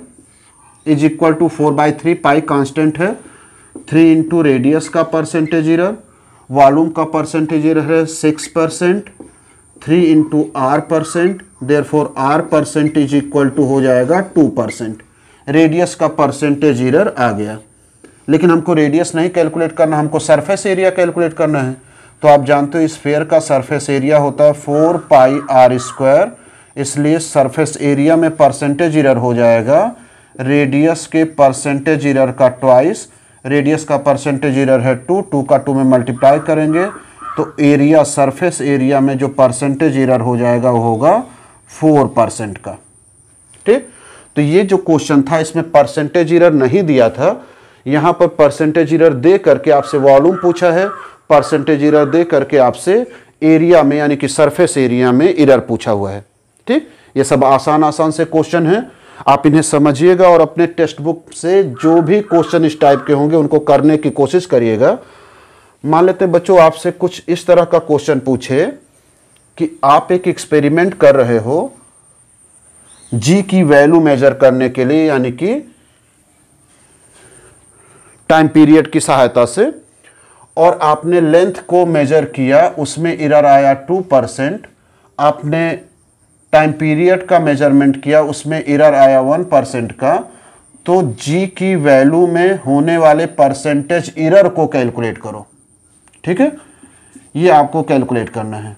is equal to four by three pi constant है थ्री इंटू रेडियस का परसेंटेज एरर वॉल्यूम का परसेंटेज एरर है six percent three into R percent therefore R percent is equal to हो जाएगा two percent radius का percentage error आ गया लेकिन हमको रेडियस नहीं कैलकुलेट करना हमको सरफेस एरिया कैलकुलेट करना है तो आप जानते हो इस फेयर का सरफेस एरिया होता है फोर पाई आर स्क्वायर इसलिए सरफेस एरिया में परसेंटेज एरर हो जाएगा रेडियस के परसेंटेज इरर का ट्वाइस रेडियस का परसेंटेज इरर है टू टू का टू में मल्टीप्लाई करेंगे तो एरिया सरफेस एरिया में जो परसेंटेज इरर हो जाएगा वो होगा फोर परसेंट का ठीक तो ये जो क्वेश्चन था इसमें परसेंटेज इरर नहीं दिया था यहाँ पर परसेंटेज इरर दे करके आपसे वॉल्यूम पूछा है परसेंटेज इरर दे करके आपसे एरिया में यानी कि सरफेस एरिया में इरर पूछा हुआ है ठीक ये सब आसान आसान से क्वेश्चन है आप इन्हें समझिएगा और अपने टेक्स्ट बुक से जो भी क्वेश्चन इस टाइप के होंगे उनको करने की कोशिश करिएगा मान लेते हैं बच्चों आपसे कुछ इस तरह का क्वेश्चन पूछे कि आप एक एक्सपेरिमेंट कर रहे हो जी की वैल्यू मेजर करने के लिए यानी कि टाइम पीरियड की सहायता से और आपने लेंथ को मेजर किया उसमें इरर आया टू परसेंट आपने टाइम पीरियड का मेजरमेंट किया उसमें इरर आया वन परसेंट का तो जी की वैल्यू में होने वाले परसेंटेज इरर को कैलकुलेट करो ठीक है ये आपको कैलकुलेट करना है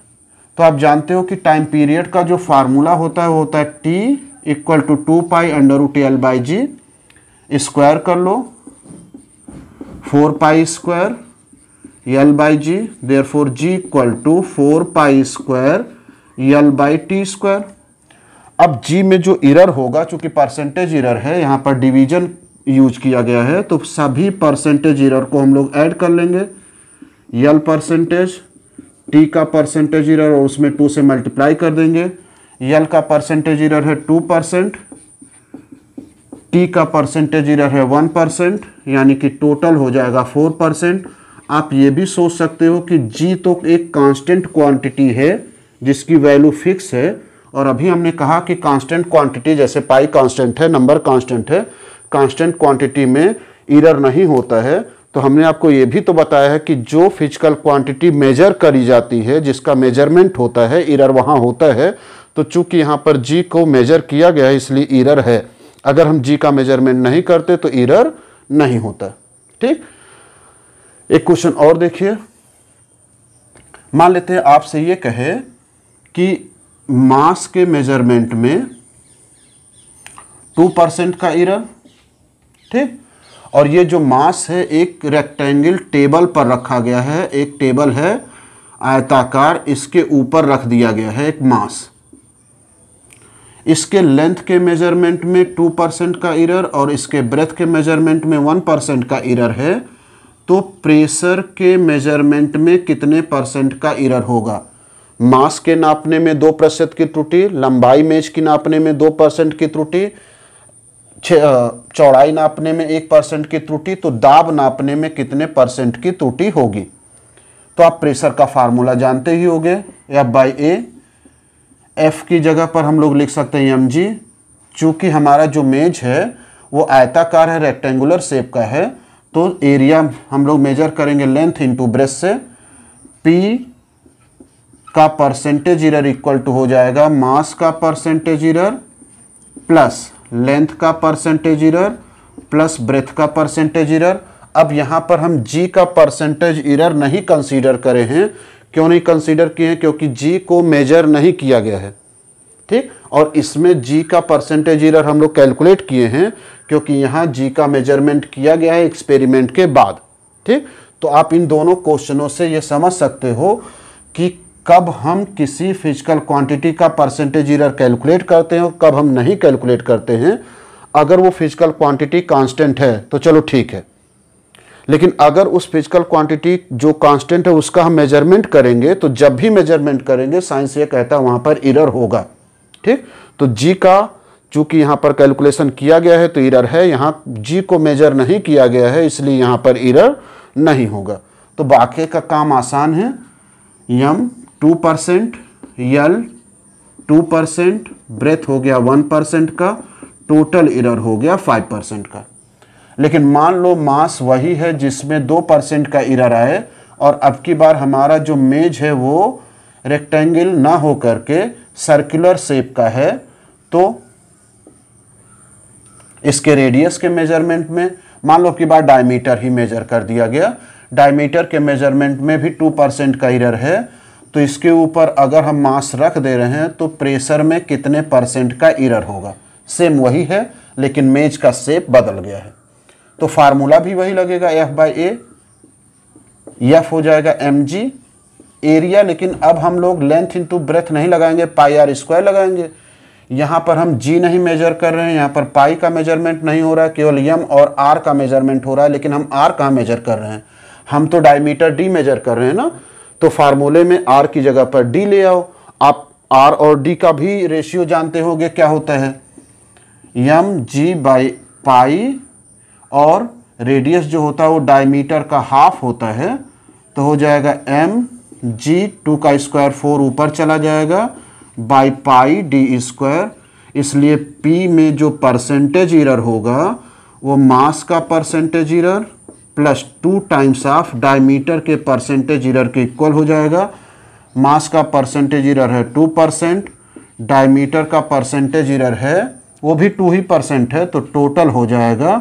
तो आप जानते हो कि टाइम पीरियड का जो फार्मूला होता है वो होता है T equal to two pi under root L by G square कर लो four pi square L by G therefore G equal to four pi square L by T square अब जी में जो इरर होगा चूंकि percentage error है यहाँ पर डिवीजन यूज किया गया है तो सभी परसेंटेज इरर को हम लोग ऐड कर लेंगे यल परसेंटेज टी का परसेंटेज इरर और उसमें टू से मल्टीप्लाई कर देंगे यल का परसेंटेज इरर है टू परसेंट टी का परसेंटेज इरर है वन परसेंट यानी कि टोटल हो जाएगा फोर परसेंट आप ये भी सोच सकते हो कि जी तो एक कांस्टेंट क्वांटिटी है जिसकी वैल्यू फिक्स है और अभी हमने कहा कि कांस्टेंट क्वांटिटी जैसे पाई कांस्टेंट है नंबर कांस्टेंट है कांस्टेंट क्वांटिटी में इरर नहीं होता है तो हमने आपको ये भी तो बताया है कि जो फिजिकल क्वांटिटी मेजर करी जाती है जिसका मेजरमेंट होता है इरर वहाँ होता है तो चूंकि यहाँ पर जी को मेजर किया गया है इसलिए इरर है अगर हम जी का मेजरमेंट नहीं करते तो इरर नहीं होता ठीक एक क्वेश्चन और देखिए मान लेते हैं आपसे ये कहे कि मास के मेजरमेंट में टू परसेंट का इरर ठीक और ये जो मास है एक रेक्टेंगल टेबल पर रखा गया है एक टेबल है आयताकार इसके ऊपर रख दिया गया है एक मास इसके लेंथ के मेजरमेंट में टू परसेंट का इरर और इसके ब्रेथ के मेजरमेंट में वन परसेंट का इरर है तो प्रेशर के मेजरमेंट में कितने परसेंट का इरर होगा मास के नापने में दो प्रतिशत की त्रुटि लंबाई मेज की नापने में दो परसेंट की त्रुटि चौड़ाई नापने में एक परसेंट की त्रुटि तो दाब नापने में कितने परसेंट की त्रुटि होगी तो आप प्रेशर का फार्मूला जानते ही होंगे एफ बाई ए एफ की जगह पर हम लोग लिख सकते हैं एम जी चूँकि हमारा जो मेज है वो आयताकार है रेक्टेंगुलर शेप का है तो एरिया हम लोग मेजर करेंगे लेंथ इंटू ब्रेस से पी का परसेंटेज इरर इक्वल टू हो जाएगा मास का परसेंटेज इरर प्लस लेंथ का परसेंटेज इरर प्लस ब्रेथ का परसेंटेज इरर अब यहां पर हम जी का परसेंटेज इरर नहीं कंसीडर करे हैं क्यों नहीं कंसीडर किए हैं क्योंकि जी को मेजर नहीं किया गया है ठीक और इसमें जी का परसेंटेज इरर हम लोग कैलकुलेट किए हैं क्योंकि यहाँ जी का मेजरमेंट किया गया है एक्सपेरिमेंट के बाद ठीक तो आप इन दोनों क्वेश्चनों से यह समझ सकते हो कि कब हम किसी फिजिकल क्वांटिटी का परसेंटेज ईरर कैलकुलेट करते हैं और कब हम नहीं कैलकुलेट करते हैं अगर वो फिजिकल क्वांटिटी कांस्टेंट है तो चलो ठीक है लेकिन अगर उस फिजिकल क्वांटिटी जो कांस्टेंट है उसका हम मेजरमेंट करेंगे तो जब भी मेजरमेंट करेंगे साइंस ये कहता है वहाँ पर इरर होगा ठीक तो जी का चूंकि यहाँ पर कैलकुलेशन किया गया है तो इरर है यहाँ जी को मेजर नहीं किया गया है इसलिए यहाँ पर इरर नहीं होगा तो बाकी का काम आसान है M two percent L two percent breadth हो गया वन परसेंट का टोटल इरर हो गया फाइव परसेंट का लेकिन मान लो मास वही है जिसमें दो परसेंट का इरर आए और अब की बार हमारा जो मेज है वो रेक्टेंगल ना हो करके सर्कुलर शेप का है तो इसके रेडियस के मेजरमेंट में मान लो की बार डायमीटर ही मेजर कर दिया गया डायमीटर के मेजरमेंट में भी टू परसेंट का इरर है तो इसके ऊपर अगर हम मास रख दे रहे हैं तो प्रेशर में कितने परसेंट का इरर होगा सेम वही है लेकिन मेज का सेप बदल गया है तो फार्मूला भी वही लगेगा एफ बाई ए एफ हो जाएगा एम जी एरिया लेकिन अब हम लोग लेंथ इनटू ब्रेथ नहीं लगाएंगे पाई आर स्क्वायर लगाएंगे यहाँ पर हम जी नहीं मेजर कर रहे हैं यहाँ पर पाई का मेजरमेंट नहीं हो रहा है केवल यम और आर का मेजरमेंट हो रहा है लेकिन हम आर कहाँ मेजर कर रहे हैं हम तो डायमीटर डी मेजर कर रहे हैं ना तो फार्मूले में आर की जगह पर डी ले आओ आप आर और डी का भी रेशियो जानते होंगे क्या होता है यम जी बाई पाई और रेडियस जो होता है वो डायमीटर का हाफ होता है तो हो जाएगा एम जी टू का स्क्वायर फोर ऊपर चला जाएगा बाई पाई डी स्क्वायर इसलिए पी में जो परसेंटेज इरर होगा वो मास का percentage error plus two times of diameter के परसेंटेज इरर के इक्वल हो जाएगा मास का परसेंटेज इरर है टू परसेंट डायमीटर का परसेंटेज इरर है वो भी टू ही परसेंट है तो टोटल हो जाएगा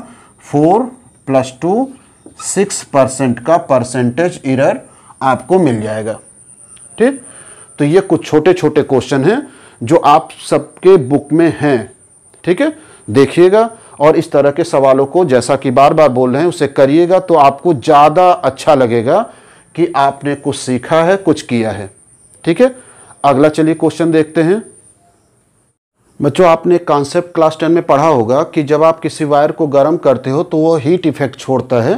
four plus two six percent का परसेंटेज इरर आपको मिल जाएगा ठीक तो ये कुछ छोटे छोटे क्वेश्चन हैं जो आप सबके बुक में हैं ठीक है देखिएगा और इस तरह के सवालों को जैसा कि बार बार बोल रहे हैं उसे करिएगा तो आपको ज़्यादा अच्छा लगेगा कि आपने कुछ सीखा है कुछ किया है ठीक है अगला चलिए क्वेश्चन देखते हैं बच्चों आपने कॉन्सेप्ट क्लास टेन में पढ़ा होगा कि जब आप किसी वायर को गर्म करते हो तो वो हीट इफेक्ट छोड़ता है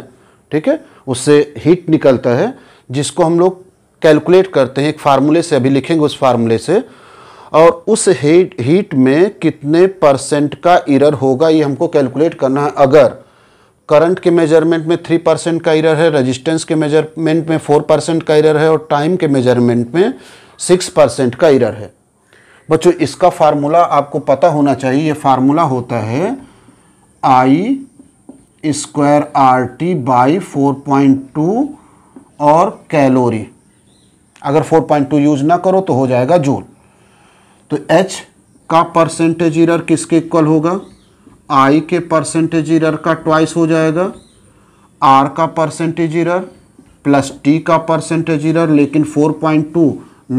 ठीक है उससे हीट निकलता है जिसको हम लोग कैलकुलेट करते हैं एक फार्मूले से अभी लिखेंगे उस फार्मूले से और उस हीट हीट में कितने परसेंट का इरर होगा ये हमको कैलकुलेट करना है अगर करंट के मेजरमेंट में थ्री परसेंट का इरर है रेजिस्टेंस के मेजरमेंट में फोर परसेंट का इरर है और टाइम के मेजरमेंट में सिक्स परसेंट का इरर है बच्चों इसका फार्मूला आपको पता होना चाहिए ये फार्मूला होता है I square R T by four point two और कैलोरी अगर फोर पॉइंट टू यूज़ ना करो तो हो जाएगा जूल तो एच का परसेंटेज इरर किसके इक्वल होगा आई के परसेंटेज इरर का ट्वाइस हो जाएगा आर का परसेंटेज इरर प्लस टी का परसेंटेज इरर लेकिन 4.2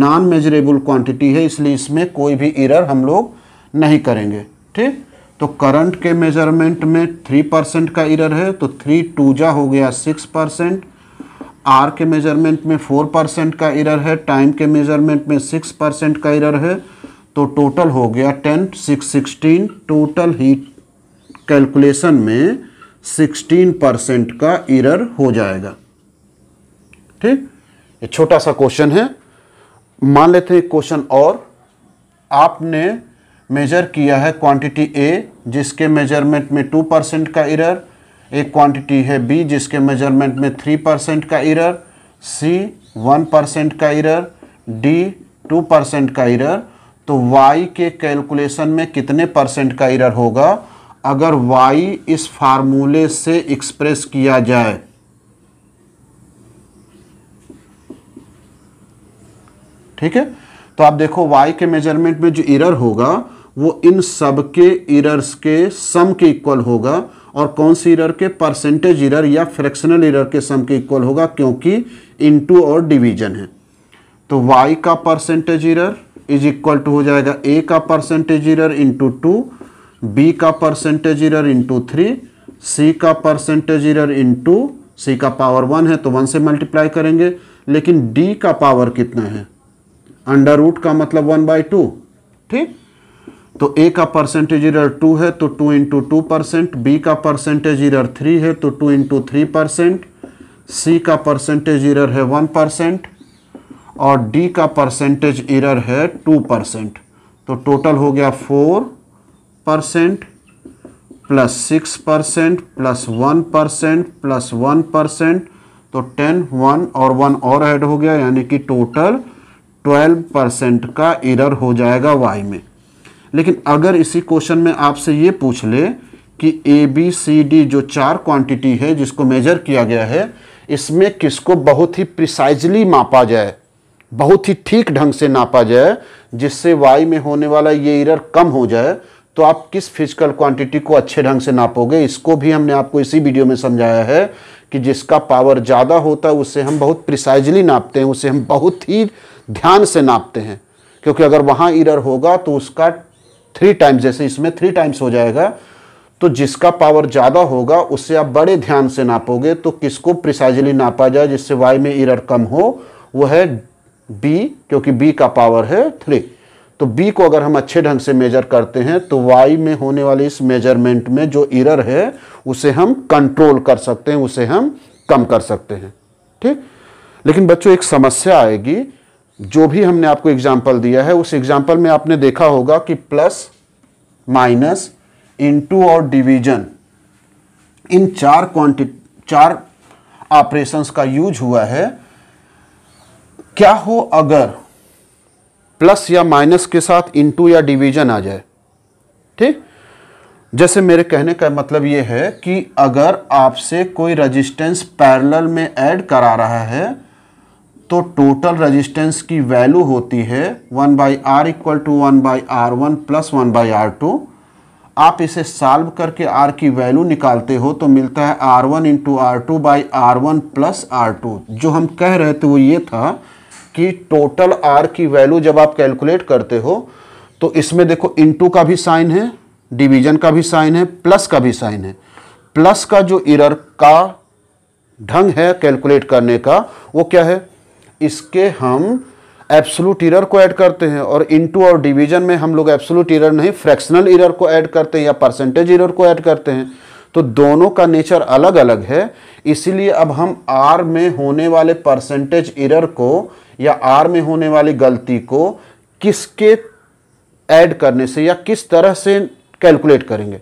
नॉन मेजरेबल क्वांटिटी है इसलिए इसमें कोई भी इरर हम लोग नहीं करेंगे ठीक तो करंट के मेजरमेंट में थ्री परसेंट का इरर है तो थ्री जा हो गया सिक्स परसेंट आर के मेजरमेंट में फोर परसेंट का इरर है टाइम के मेजरमेंट में सिक्स परसेंट का इरर है तो टोटल हो गया ten six sixteen total heat calculation में सिक्सटीन परसेंट का इरर हो जाएगा ठीक ये छोटा सा क्वेश्चन है मान लेते हैं क्वेश्चन और आपने मेजर किया है क्वांटिटी ए जिसके मेजरमेंट में टू परसेंट का इरर एक क्वांटिटी है बी जिसके मेजरमेंट में थ्री परसेंट का इरर सी वन परसेंट का इरर डी टू परसेंट का इरर तो y के कैलकुलेशन में कितने परसेंट का इरर होगा अगर y इस फार्मूले से एक्सप्रेस किया जाए ठीक है तो आप देखो y के मेजरमेंट में जो इरर होगा वो इन सब के इरर्स के सम के इक्वल होगा और कौन सी इरर के परसेंटेज इरर या फ्रैक्शनल इरर के सम के इक्वल होगा क्योंकि इनटू और डिवीजन है तो y का percentage error is equal to हो जाएगा ए का percentage error into two B का percentage error into three C का परसेंटेज इरर इंटू सी का पावर वन है तो वन से मल्टीप्लाई करेंगे लेकिन डी का पावर कितना है अंडर रूट का मतलब वन बाई टू ठीक तो ए का परसेंटेज इरर टू है तो two into two percent B का परसेंटेज इरर थ्री है तो two into three percent C का परसेंटेज इरर है वन परसेंट और डी का परसेंटेज एरर है टू परसेंट तो टोटल हो गया four percent plus six percent plus one percent plus one percent तो टेन वन और वन और ऐड हो गया यानी कि टोटल ट्वेल्व परसेंट का एरर हो जाएगा वाई में लेकिन अगर इसी क्वेश्चन में आपसे ये पूछ ले कि ए बी सी डी जो चार क्वांटिटी है जिसको मेजर किया गया है इसमें किसको बहुत ही प्रिसाइजली मापा जाए बहुत ही ठीक ढंग से नापा जाए जिससे वाई में होने वाला ये इरर कम हो जाए तो आप किस फिजिकल क्वांटिटी को अच्छे ढंग से नापोगे इसको भी हमने आपको इसी वीडियो में समझाया है कि जिसका पावर ज़्यादा होता है उसे हम बहुत प्रिसाइजली नापते हैं उसे हम बहुत ही ध्यान से नापते हैं क्योंकि अगर वहाँ इरर होगा तो उसका थ्री टाइम्स जैसे इसमें थ्री टाइम्स हो जाएगा तो जिसका पावर ज़्यादा होगा उससे आप बड़े ध्यान से नापोगे तो किसको प्रिसाइजली नापा जाए जिससे वाई में इरर कम हो वह है बी क्योंकि बी का पावर है थ्री तो बी को अगर हम अच्छे ढंग से मेजर करते हैं तो वाई में होने वाले इस मेजरमेंट में जो इरर है उसे हम कंट्रोल कर सकते हैं उसे हम कम कर सकते हैं ठीक लेकिन बच्चों एक समस्या आएगी जो भी हमने आपको एग्जाम्पल दिया है उस एग्जाम्पल में आपने देखा होगा कि प्लस माइनस इनटू और डिवीजन इन चार क्वांटिटी चार ऑपरेशंस का यूज हुआ है क्या हो अगर प्लस या माइनस के साथ इनटू या डिवीजन आ जाए ठीक जैसे मेरे कहने का मतलब यह है कि अगर आपसे कोई रजिस्टेंस पैरेलल में ऐड करा रहा है तो टोटल रजिस्टेंस की वैल्यू होती है one by R equal to one by R one plus one by R two आप इसे साल्व करके आर की वैल्यू निकालते हो तो मिलता है R one into R two by R one plus R two जो हम कह रहे थे वो ये था कि टोटल आर की वैल्यू जब आप कैलकुलेट करते हो तो इसमें देखो इनटू का भी साइन है डिवीजन का भी साइन है प्लस का भी साइन है प्लस का जो इरर का ढंग है कैलकुलेट करने का वो क्या है इसके हम एब्सोलूट इरर को ऐड करते हैं और इनटू और डिवीजन में हम लोग एब्सोलूट इरर नहीं फ्रैक्शनल इरर को ऐड करते हैं या परसेंटेज इरर को ऐड करते हैं तो दोनों का नेचर अलग अलग है इसीलिए अब हम आर में होने वाले परसेंटेज इरर को या आर में होने वाली गलती को किसके ऐड करने से या किस तरह से कैलकुलेट करेंगे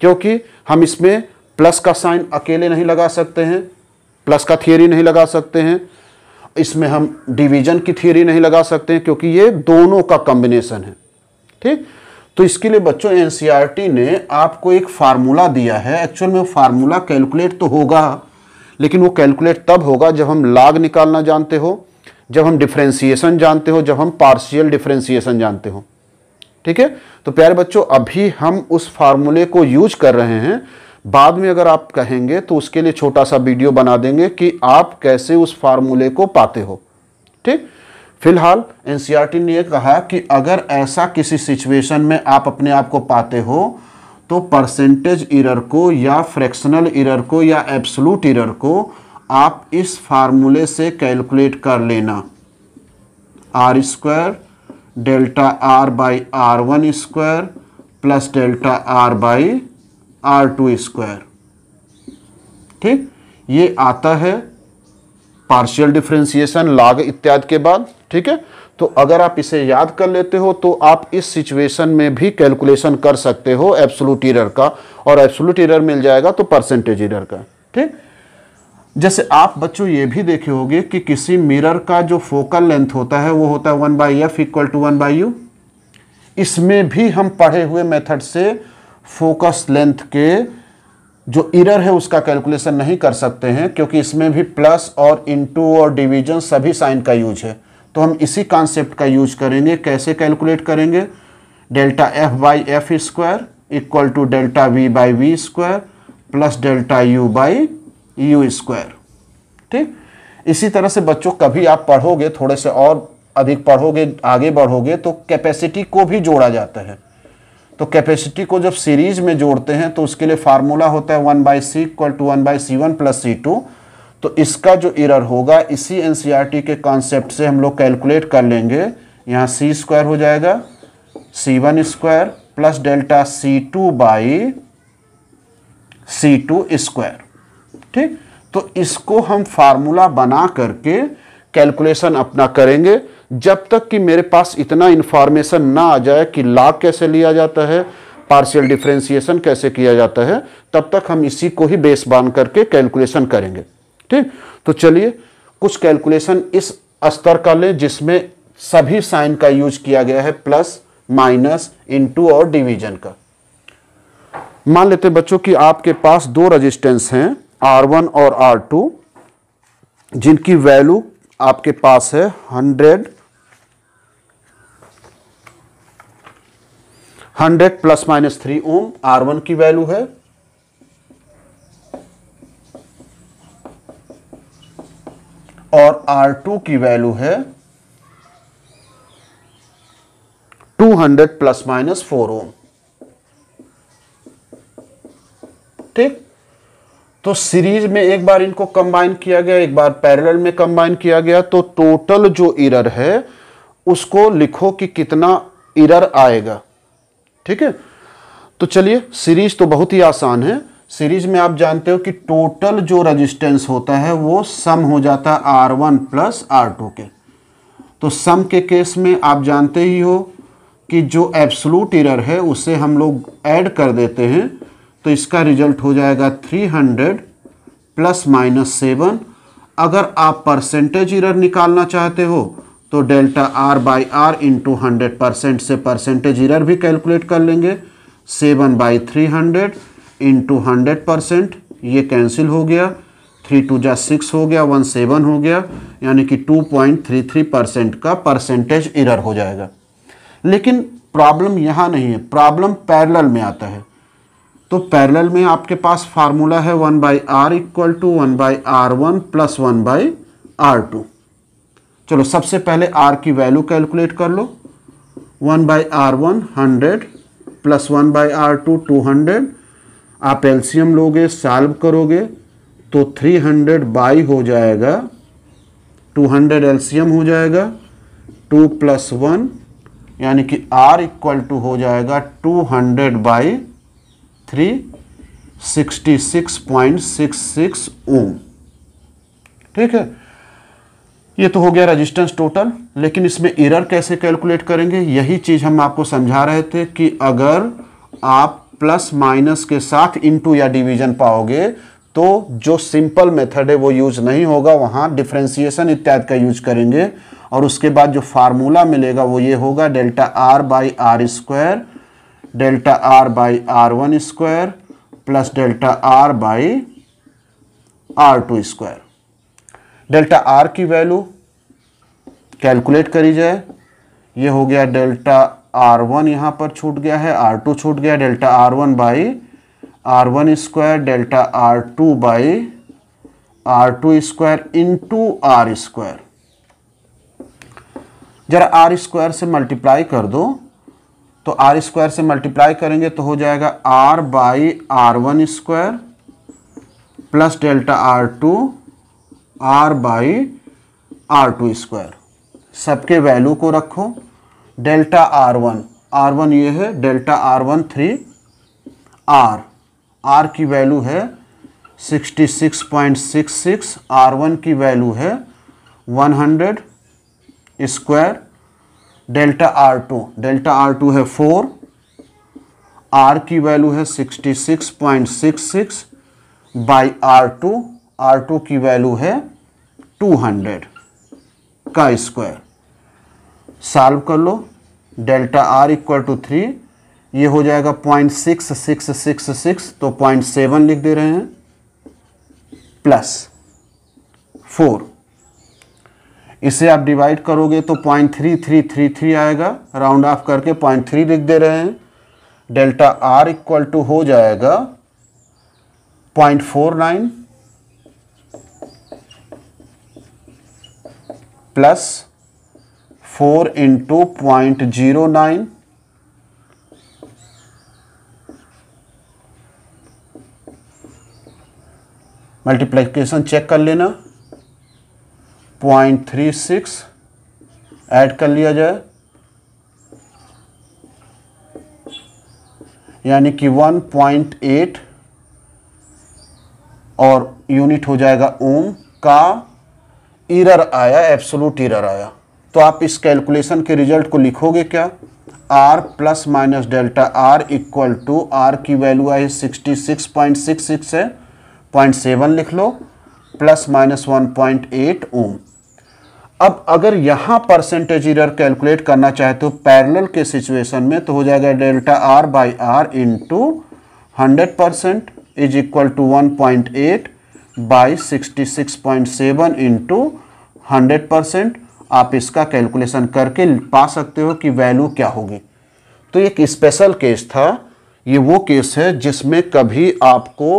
क्योंकि हम इसमें प्लस का साइन अकेले नहीं लगा सकते हैं प्लस का थियोरी नहीं लगा सकते हैं इसमें हम डिवीजन की थियोरी नहीं लगा सकते हैं क्योंकि ये दोनों का कॉम्बिनेशन है ठीक तो इसके लिए बच्चों एनसीईआरटी e ने आपको एक फार्मूला दिया है एक्चुअल में फार्मूला कैलकुलेट तो होगा लेकिन वो कैलकुलेट तब होगा जब हम लाग निकालना जानते हो जब हम डिफ्रेंसिएशन जानते हो जब हम पार्शियल डिफ्रेंसिएशन जानते हो ठीक है तो प्यारे बच्चों अभी हम उस फार्मूले को यूज कर रहे हैं बाद में अगर आप कहेंगे तो उसके लिए छोटा सा वीडियो बना देंगे कि आप कैसे उस फार्मूले को पाते हो ठीक फिलहाल एनसीईआरटी e ने यह कहा कि अगर ऐसा किसी सिचुएशन में आप अपने आप को पाते हो तो परसेंटेज इरर को या फ्रैक्शनल इरर को या एब्सलूट इरर को आप इस फार्मूले से कैलकुलेट कर लेना R square delta R by R one square plus delta R by R two square ठीक ये आता है पार्शियल डिफ्रेंसिएशन लाग इत्यादि के बाद ठीक है तो अगर आप इसे याद कर लेते हो तो आप इस सिचुएशन में भी कैलकुलेशन कर सकते हो एब्सोलूट इरर का और एब्सोलूट इरर मिल जाएगा तो परसेंटेज इरर का ठीक जैसे आप बच्चों ये भी देखे होंगे कि किसी मिरर का जो फोकल लेंथ होता है वो होता है one by F equal to one by U इसमें भी हम पढ़े हुए मेथड से फोकस लेंथ के जो इरर है उसका कैलकुलेशन नहीं कर सकते हैं क्योंकि इसमें भी प्लस और इनटू और डिवीजन सभी साइन का यूज है तो हम इसी कॉन्सेप्ट का यूज करेंगे कैसे कैलकुलेट करेंगे delta F by F square equal to delta V by V square plus delta U by U square ठीक इसी तरह से बच्चों कभी आप पढ़ोगे थोड़े से और अधिक पढ़ोगे आगे बढ़ोगे तो कैपेसिटी को भी जोड़ा जाता है तो कैपेसिटी को जब सीरीज में जोड़ते हैं तो उसके लिए फार्मूला होता है one by C equal to one by C one plus C two तो इसका जो इरर होगा इसी एन e के कॉन्सेप्ट से हम लोग कैलकुलेट कर लेंगे यहाँ सी स्क्वायर हो जाएगा C one square plus delta C two by C two square ठीक तो इसको हम फार्मूला बना करके कैलकुलेशन अपना करेंगे जब तक कि मेरे पास इतना इन्फॉर्मेशन ना आ जाए कि लाभ कैसे लिया जाता है पार्शियल डिफ्रेंसिएशन कैसे किया जाता है तब तक हम इसी को ही बेस बांध करके कैलकुलेशन करेंगे ठीक तो चलिए कुछ कैलकुलेशन इस स्तर का लें जिसमें सभी साइन का यूज किया गया है प्लस माइनस इनटू और डिवीजन का मान लेते बच्चों कि आपके पास दो रजिस्टेंस हैं आर वन और आर टू जिनकी वैल्यू आपके पास है hundred hundred plus minus three ohm R one की वैल्यू है और R2 की वैल्यू है 200 प्लस माइनस फोर ओम ठीक तो सीरीज में एक बार इनको कंबाइन किया गया एक बार पैरेलल में कंबाइन किया गया तो टोटल जो इरर है उसको लिखो कि कितना इरर आएगा ठीक है तो चलिए सीरीज तो बहुत ही आसान है सीरीज में आप जानते हो कि टोटल जो रजिस्टेंस होता है वो सम हो जाता है R one plus R two के तो सम के केस में आप जानते ही हो कि जो एब्सलूट इरर है उसे हम लोग ऐड कर देते हैं तो इसका रिजल्ट हो जाएगा three hundred plus minus seven अगर आप परसेंटेज इरर निकालना चाहते हो तो delta R by R into hundred percent से परसेंटेज इरर भी कैलकुलेट कर लेंगे seven by three hundred into hundred percent ये कैंसिल हो गया थ्री टू जा सिक्स हो गया वन सेवन हो गया यानी कि two point three three percent का परसेंटेज इरर हो जाएगा लेकिन प्रॉब्लम यहाँ नहीं है प्रॉब्लम पैरेलल में आता है तो पैरेलल में आपके पास फार्मूला है one by R equal to one by R one plus one by R two चलो सबसे पहले आर की वैल्यू कैलकुलेट कर लो one by R one hundred plus one by R two two hundred आप एल्सियम लोगे solve करोगे तो 300 हंड्रेड बाई हो जाएगा 200 हंड्रेड एल्सियम हो जाएगा 2 प्लस वन यानी कि R इक्वल टू हो जाएगा 200 hundred by three sixty six point six six ohm ठीक है ये तो हो गया रेजिस्टेंस टोटल लेकिन इसमें एरर कैसे कैलकुलेट करेंगे यही चीज़ हम आपको समझा रहे थे कि अगर आप प्लस माइनस के साथ इनटू या डिवीजन पाओगे तो जो सिंपल मेथड है वो यूज नहीं होगा वहाँ डिफ्रेंसिएशन इत्यादि का यूज करेंगे और उसके बाद जो फार्मूला मिलेगा वो ये होगा delta R by R square delta R by R one square plus delta R by R two square delta R की वैल्यू कैलकुलेट करी जाए ये हो गया डेल्टा आर वन यहाँ पर छूट गया है आर टू छूट गया delta R one by R one square delta R two by R two square into R square जरा आर स्क्वायर से मल्टीप्लाई कर दो तो आर स्क्वायर से मल्टीप्लाई करेंगे तो हो जाएगा R by R one square plus delta R two R by R two square सबके वैल्यू को रखो delta R one R one ये है delta R one three R R की वैल्यू है sixty six point six six R one की value है one hundred square delta R two delta R two है फोर आर की value है sixty six point six six by R two R two की value है two hundred का square solve कर लो delta R equal to three ये हो जाएगा point six six six six तो पॉइंट सेवन लिख दे रहे हैं प्लस फोर इसे आप डिवाइड करोगे तो point three three three three आएगा राउंड ऑफ करके पॉइंट थ्री लिख दे रहे हैं डेल्टा आर इक्वल टू हो जाएगा point four nine plus four into point zero nine multiplication check कर लेना पॉइंट थ्री सिक्स एड कर लिया जाए यानी कि वन पॉइंट एट और यूनिट हो जाएगा ओम का इरर आया एब्सोलूट इरर आया तो आप इस कैलकुलेशन के रिजल्ट को लिखोगे क्या R plus minus delta R equal to R की वैल्यू आई sixty six point six six है पॉइंट सेवन लिख लो plus minus one point eight ohm अब अगर यहाँ परसेंटेज इरर कैलकुलेट करना चाहे तो पैरेलल के सिचुएशन में तो हो जाएगा delta R by R into hundred percent is equal to one point eight by sixty six point seven into hundred percent आप इसका कैलकुलेशन करके पा सकते हो कि वैल्यू क्या होगी तो एक स्पेशल केस था ये वो केस है जिसमें कभी आपको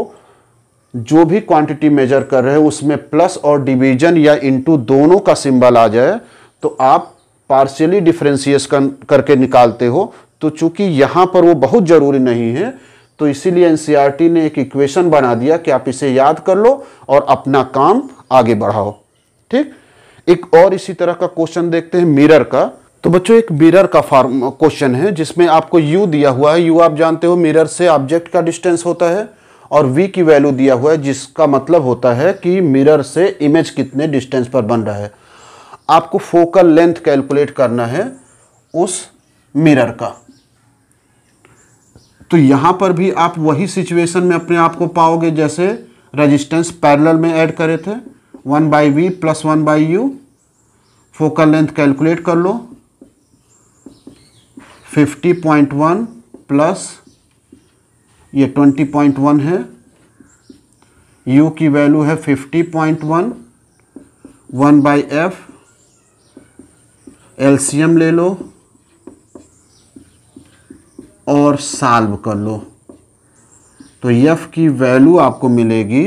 जो भी क्वांटिटी मेजर कर रहे हो उसमें प्लस और डिवीजन या इनटू दोनों का सिंबल आ जाए तो आप पार्शियली डिफ्रेंसीस करके निकालते हो तो चूंकि यहाँ पर वो बहुत ज़रूरी नहीं है तो इसीलिए एनसीईआरटी e ने एक इक्वेशन बना दिया कि आप इसे याद कर लो और अपना काम आगे बढ़ाओ ठीक एक और इसी तरह का क्वेश्चन देखते हैं मिरर का तो बच्चों एक मिरर का फॉर्म क्वेश्चन है जिसमें आपको u दिया हुआ है u आप जानते हो मिरर से ऑब्जेक्ट का डिस्टेंस होता है और v की वैल्यू दिया हुआ है जिसका मतलब होता है कि मिरर से इमेज कितने डिस्टेंस पर बन रहा है आपको फोकल लेंथ कैलकुलेट करना है उस मिरर का तो यहां पर भी आप वही सिचुएशन में अपने आप को पाओगे जैसे रेजिस्टेंस पैरेलल में ऐड करे थे one by V plus one by U focal length calculate कर लो 50.1 प्लस ये 20.1 है यू की वैल्यू है 50.1 point one one by F LCM ले लो और साल्व कर लो तो यफ की वैल्यू आपको मिलेगी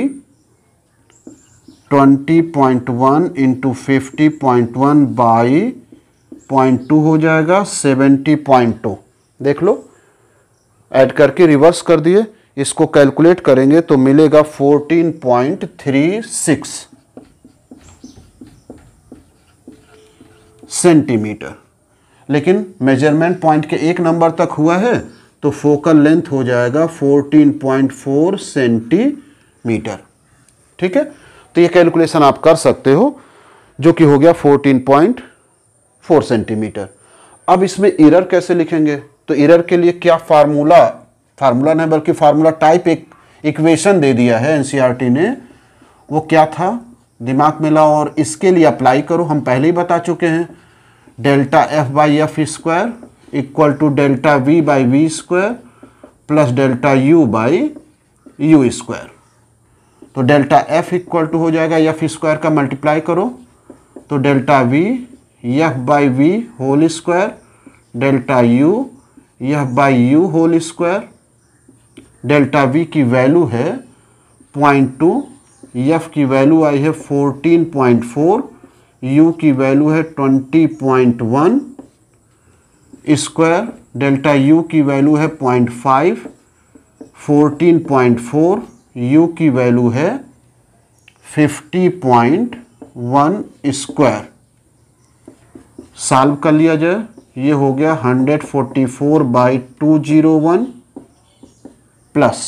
twenty point one into fifty point one by point two हो जाएगा सेवेंटी पॉइंट टू देख लो ऐड करके रिवर्स कर दिए इसको कैलकुलेट करेंगे तो मिलेगा fourteen point three six centimetre लेकिन मेजरमेंट पॉइंट के एक नंबर तक हुआ है तो फोकल लेंथ हो जाएगा 14.4 सेंटीमीटर ठीक है तो ये कैलकुलेशन आप कर सकते हो जो कि हो गया 14.4 सेंटीमीटर अब इसमें इरर कैसे लिखेंगे तो इरर के लिए क्या फार्मूला फार्मूला नहीं बल्कि फार्मूला टाइप एक इक्वेशन दे दिया है एनसीईआरटी e ने वो क्या था दिमाग में लाओ और इसके लिए अप्लाई करो हम पहले ही बता चुके हैं delta F by F square equal to delta V by V square plus delta U by U square तो डेल्टा एफ इक्वल टू हो जाएगा एफ स्क्वायर का मल्टीप्लाई करो तो delta V F by V whole square delta U F by U whole square delta V की value है point two F की value आई है फोर्टीन पॉइंट फोर यू की वैल्यू है twenty point one square delta U की value है point five fourteen point four u की वैल्यू है 50.1 स्क्वायर साल्व कर लिया जाए ये हो गया 144 forty four by two zero one plus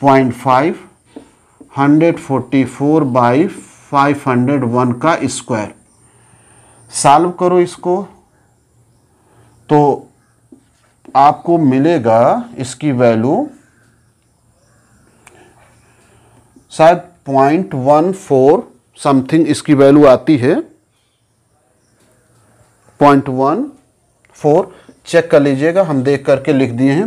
point five hundred forty four by five hundred one का स्क्वायर साल्व करो इसको तो आपको मिलेगा इसकी वैल्यू शायद पॉइंट वन फोर समथिंग इसकी वैल्यू आती है पॉइंट वन फोर चेक कर लीजिएगा हम देख करके लिख दिए हैं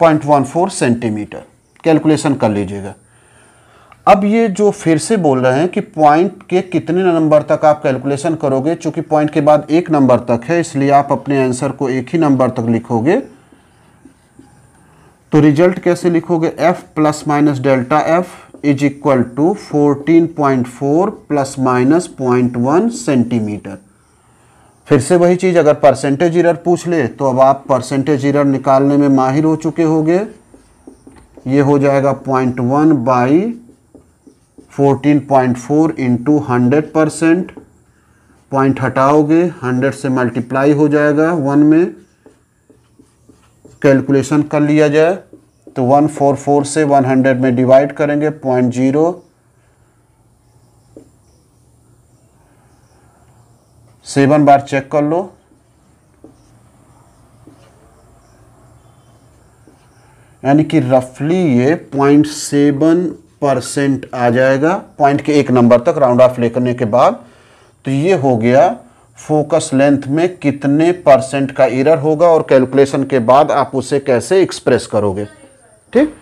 point one four centimetre calculation कर लीजिएगा अब ये जो फिर से बोल रहे हैं कि पॉइंट के कितने नंबर तक आप कैलकुलेशन करोगे चूंकि पॉइंट के बाद एक नंबर तक है इसलिए आप अपने आंसर को एक ही नंबर तक लिखोगे तो रिजल्ट कैसे लिखोगे F plus minus delta F is equal to fourteen point four plus minus point one centimetre फिर से वही चीज़ अगर परसेंटेज इरर पूछ ले तो अब आप परसेंटेज इरर निकालने में माहिर हो चुके होंगे ये हो जाएगा point one by fourteen point four into hundred percent point हटाओगे हंड्रेड से मल्टीप्लाई हो जाएगा वन में कैलकुलेशन कर लिया जाए तो 144 से 100 में डिवाइड करेंगे पॉइंट जीरो सेवन बार चेक कर लो यानी कि रफली ये पॉइंट सेवन परसेंट आ जाएगा पॉइंट के एक नंबर तक राउंड ऑफ करने के बाद तो ये हो गया फोकस लेंथ में कितने परसेंट का एरर होगा और कैलकुलेशन के बाद आप उसे कैसे एक्सप्रेस करोगे ठीक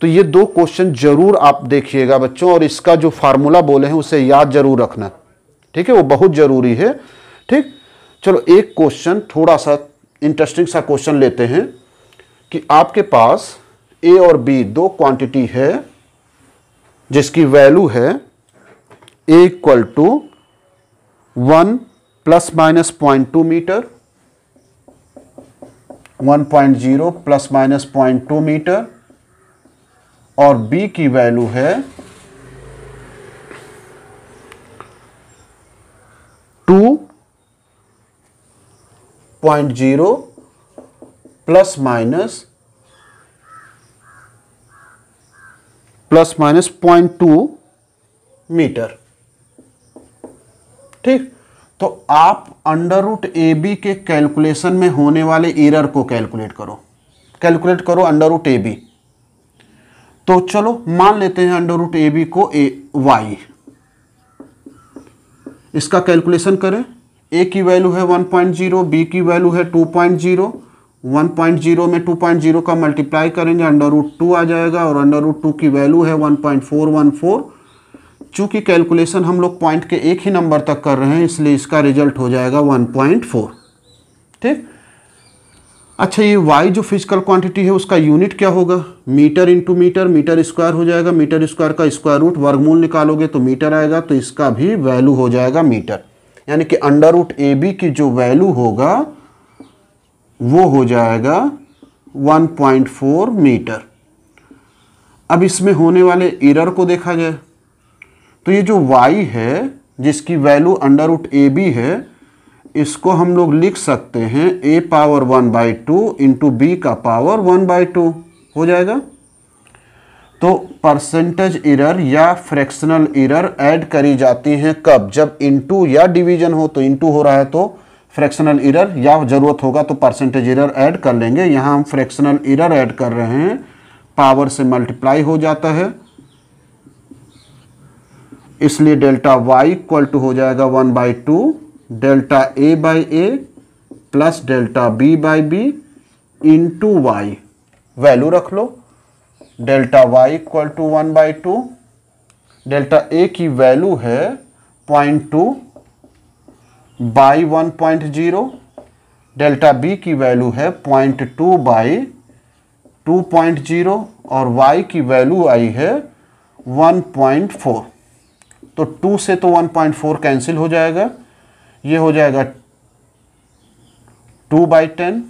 तो ये दो क्वेश्चन जरूर आप देखिएगा बच्चों और इसका जो फार्मूला बोले हैं उसे याद जरूर रखना ठीक है वो बहुत ज़रूरी है ठीक चलो एक क्वेश्चन थोड़ा सा इंटरेस्टिंग सा क्वेश्चन लेते हैं कि आपके पास ए और बी दो क्वांटिटी है जिसकी वैल्यू है A equal to one plus minus point two metre one point zero plus minus point two metre और b की वैल्यू है two point zero plus minus plus minus point two metre ठीक तो आप under root A B के calculation में होने वाले एरर को कैलकुलेट करो कैलकुलेट करो अंडर रूट ए बी तो चलो मान लेते हैं अंडर रूट ए बी को ए वाई इसका कैलकुलेशन करें ए की वैल्यू है 1.0 बी की वैल्यू है 2.0 1.0 में 2.0 का मल्टीप्लाई करेंगे अंडर रूट टू आ जाएगा और अंडर रूट टू की वैल्यू है 1.414 चूंकि कैलकुलेशन हम लोग पॉइंट के एक ही नंबर तक कर रहे हैं इसलिए इसका रिजल्ट हो जाएगा 1.4 ठीक अच्छा ये वाई जो फिजिकल क्वांटिटी है उसका यूनिट क्या होगा metre into metre metre square हो जाएगा मीटर स्क्वायर का स्क्वायर रूट वर्गमूल निकालोगे तो मीटर आएगा तो इसका भी वैल्यू हो जाएगा मीटर यानी कि अंडर रूट ए बी की जो वैल्यू होगा वो हो जाएगा 1.4 मीटर अब इसमें होने वाले इरर को देखा जाए तो ये जो y है जिसकी value under root A B है इसको हम लोग लिख सकते हैं A power one by two into B का पावर वन बाई टू हो जाएगा तो परसेंटेज इरर या फ्रैक्शनल इरर ऐड करी जाती हैं कब जब इंटू या डिवीजन हो तो इंटू हो रहा है तो फ्रैक्शनल इरर या ज़रूरत होगा तो परसेंटेज इरर ऐड कर लेंगे यहाँ हम फ्रैक्शनल इरर ऐड कर रहे हैं पावर से मल्टीप्लाई हो जाता है इसलिए डेल्टा वाई इक्वल टू हो जाएगा one by two delta A by A plus delta B by B into Y value रख लो delta Y equal to one by two delta A की वैल्यू है point two by one point zero delta B की value है point two by two point zero और Y की value आई है वन पॉइंट फोर तो टू से तो वन पॉइंट फोर कैंसिल हो जाएगा ये हो जाएगा टू बाई टेन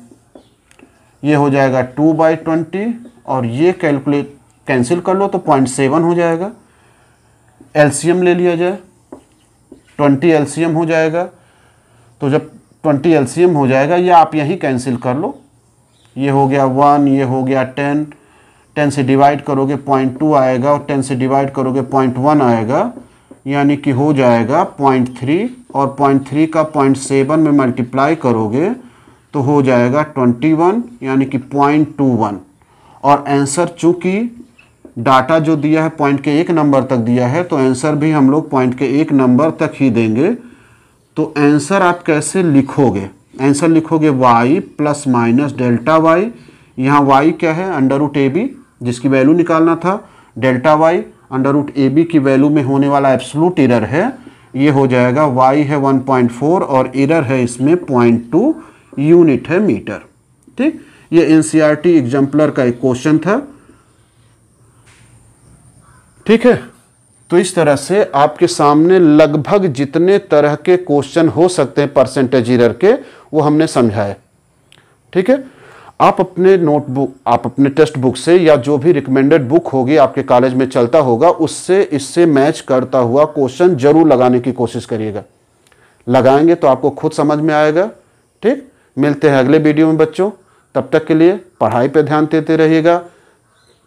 ये हो जाएगा टू बाई ट्वेंटी और ये कैलकुलेट कैंसिल कर लो तो पॉइंट सेवन हो जाएगा एलसीएम ले लिया जाए ट्वेंटी एलसीएम हो जाएगा तो जब ट्वेंटी एलसीएम हो जाएगा ये आप यहीं कैंसिल कर लो ये हो गया वन ये हो गया टेन टेन से डिवाइड करोगे पॉइंट टू आएगा और टेन से डिवाइड करोगे पॉइंट वन आएगा यानी कि हो जाएगा पॉइंट थ्री और पॉइंट थ्री का पॉइंट सेवन में मल्टीप्लाई करोगे तो हो जाएगा ट्वेंटी वन यानी कि पॉइंट टू वन और आंसर चूँकि डाटा जो दिया है पॉइंट के एक नंबर तक दिया है तो आंसर भी हम लोग पॉइंट के एक नंबर तक ही देंगे तो आंसर आप कैसे लिखोगे आंसर लिखोगे Y plus minus delta Y यहाँ वाई क्या है अंडर रूट ए बी जिसकी वैल्यू निकालना था delta Y under root A B की वैल्यू में होने वाला एब्सलूट एरर है ये हो जाएगा वाई है 1.4 और इरर है इसमें 0.2 यूनिट है मीटर ठीक ये एनसीईआरटी एग्जाम्पलर e का एक क्वेश्चन था ठीक है तो इस तरह से आपके सामने लगभग जितने तरह के क्वेश्चन हो सकते हैं परसेंटेज इरर के वो हमने समझाए ठीक है आप अपने नोटबुक आप अपने टेक्स्ट बुक से या जो भी रिकमेंडेड बुक होगी आपके कॉलेज में चलता होगा उससे इससे मैच करता हुआ क्वेश्चन जरूर लगाने की कोशिश करिएगा लगाएंगे तो आपको खुद समझ में आएगा ठीक मिलते हैं अगले वीडियो में बच्चों तब तक के लिए पढ़ाई पर ध्यान देते रहिएगा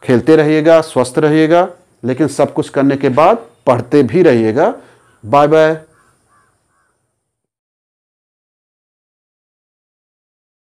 खेलते रहिएगा स्वस्थ रहिएगा लेकिन सब कुछ करने के बाद पढ़ते भी रहिएगा बाय बाय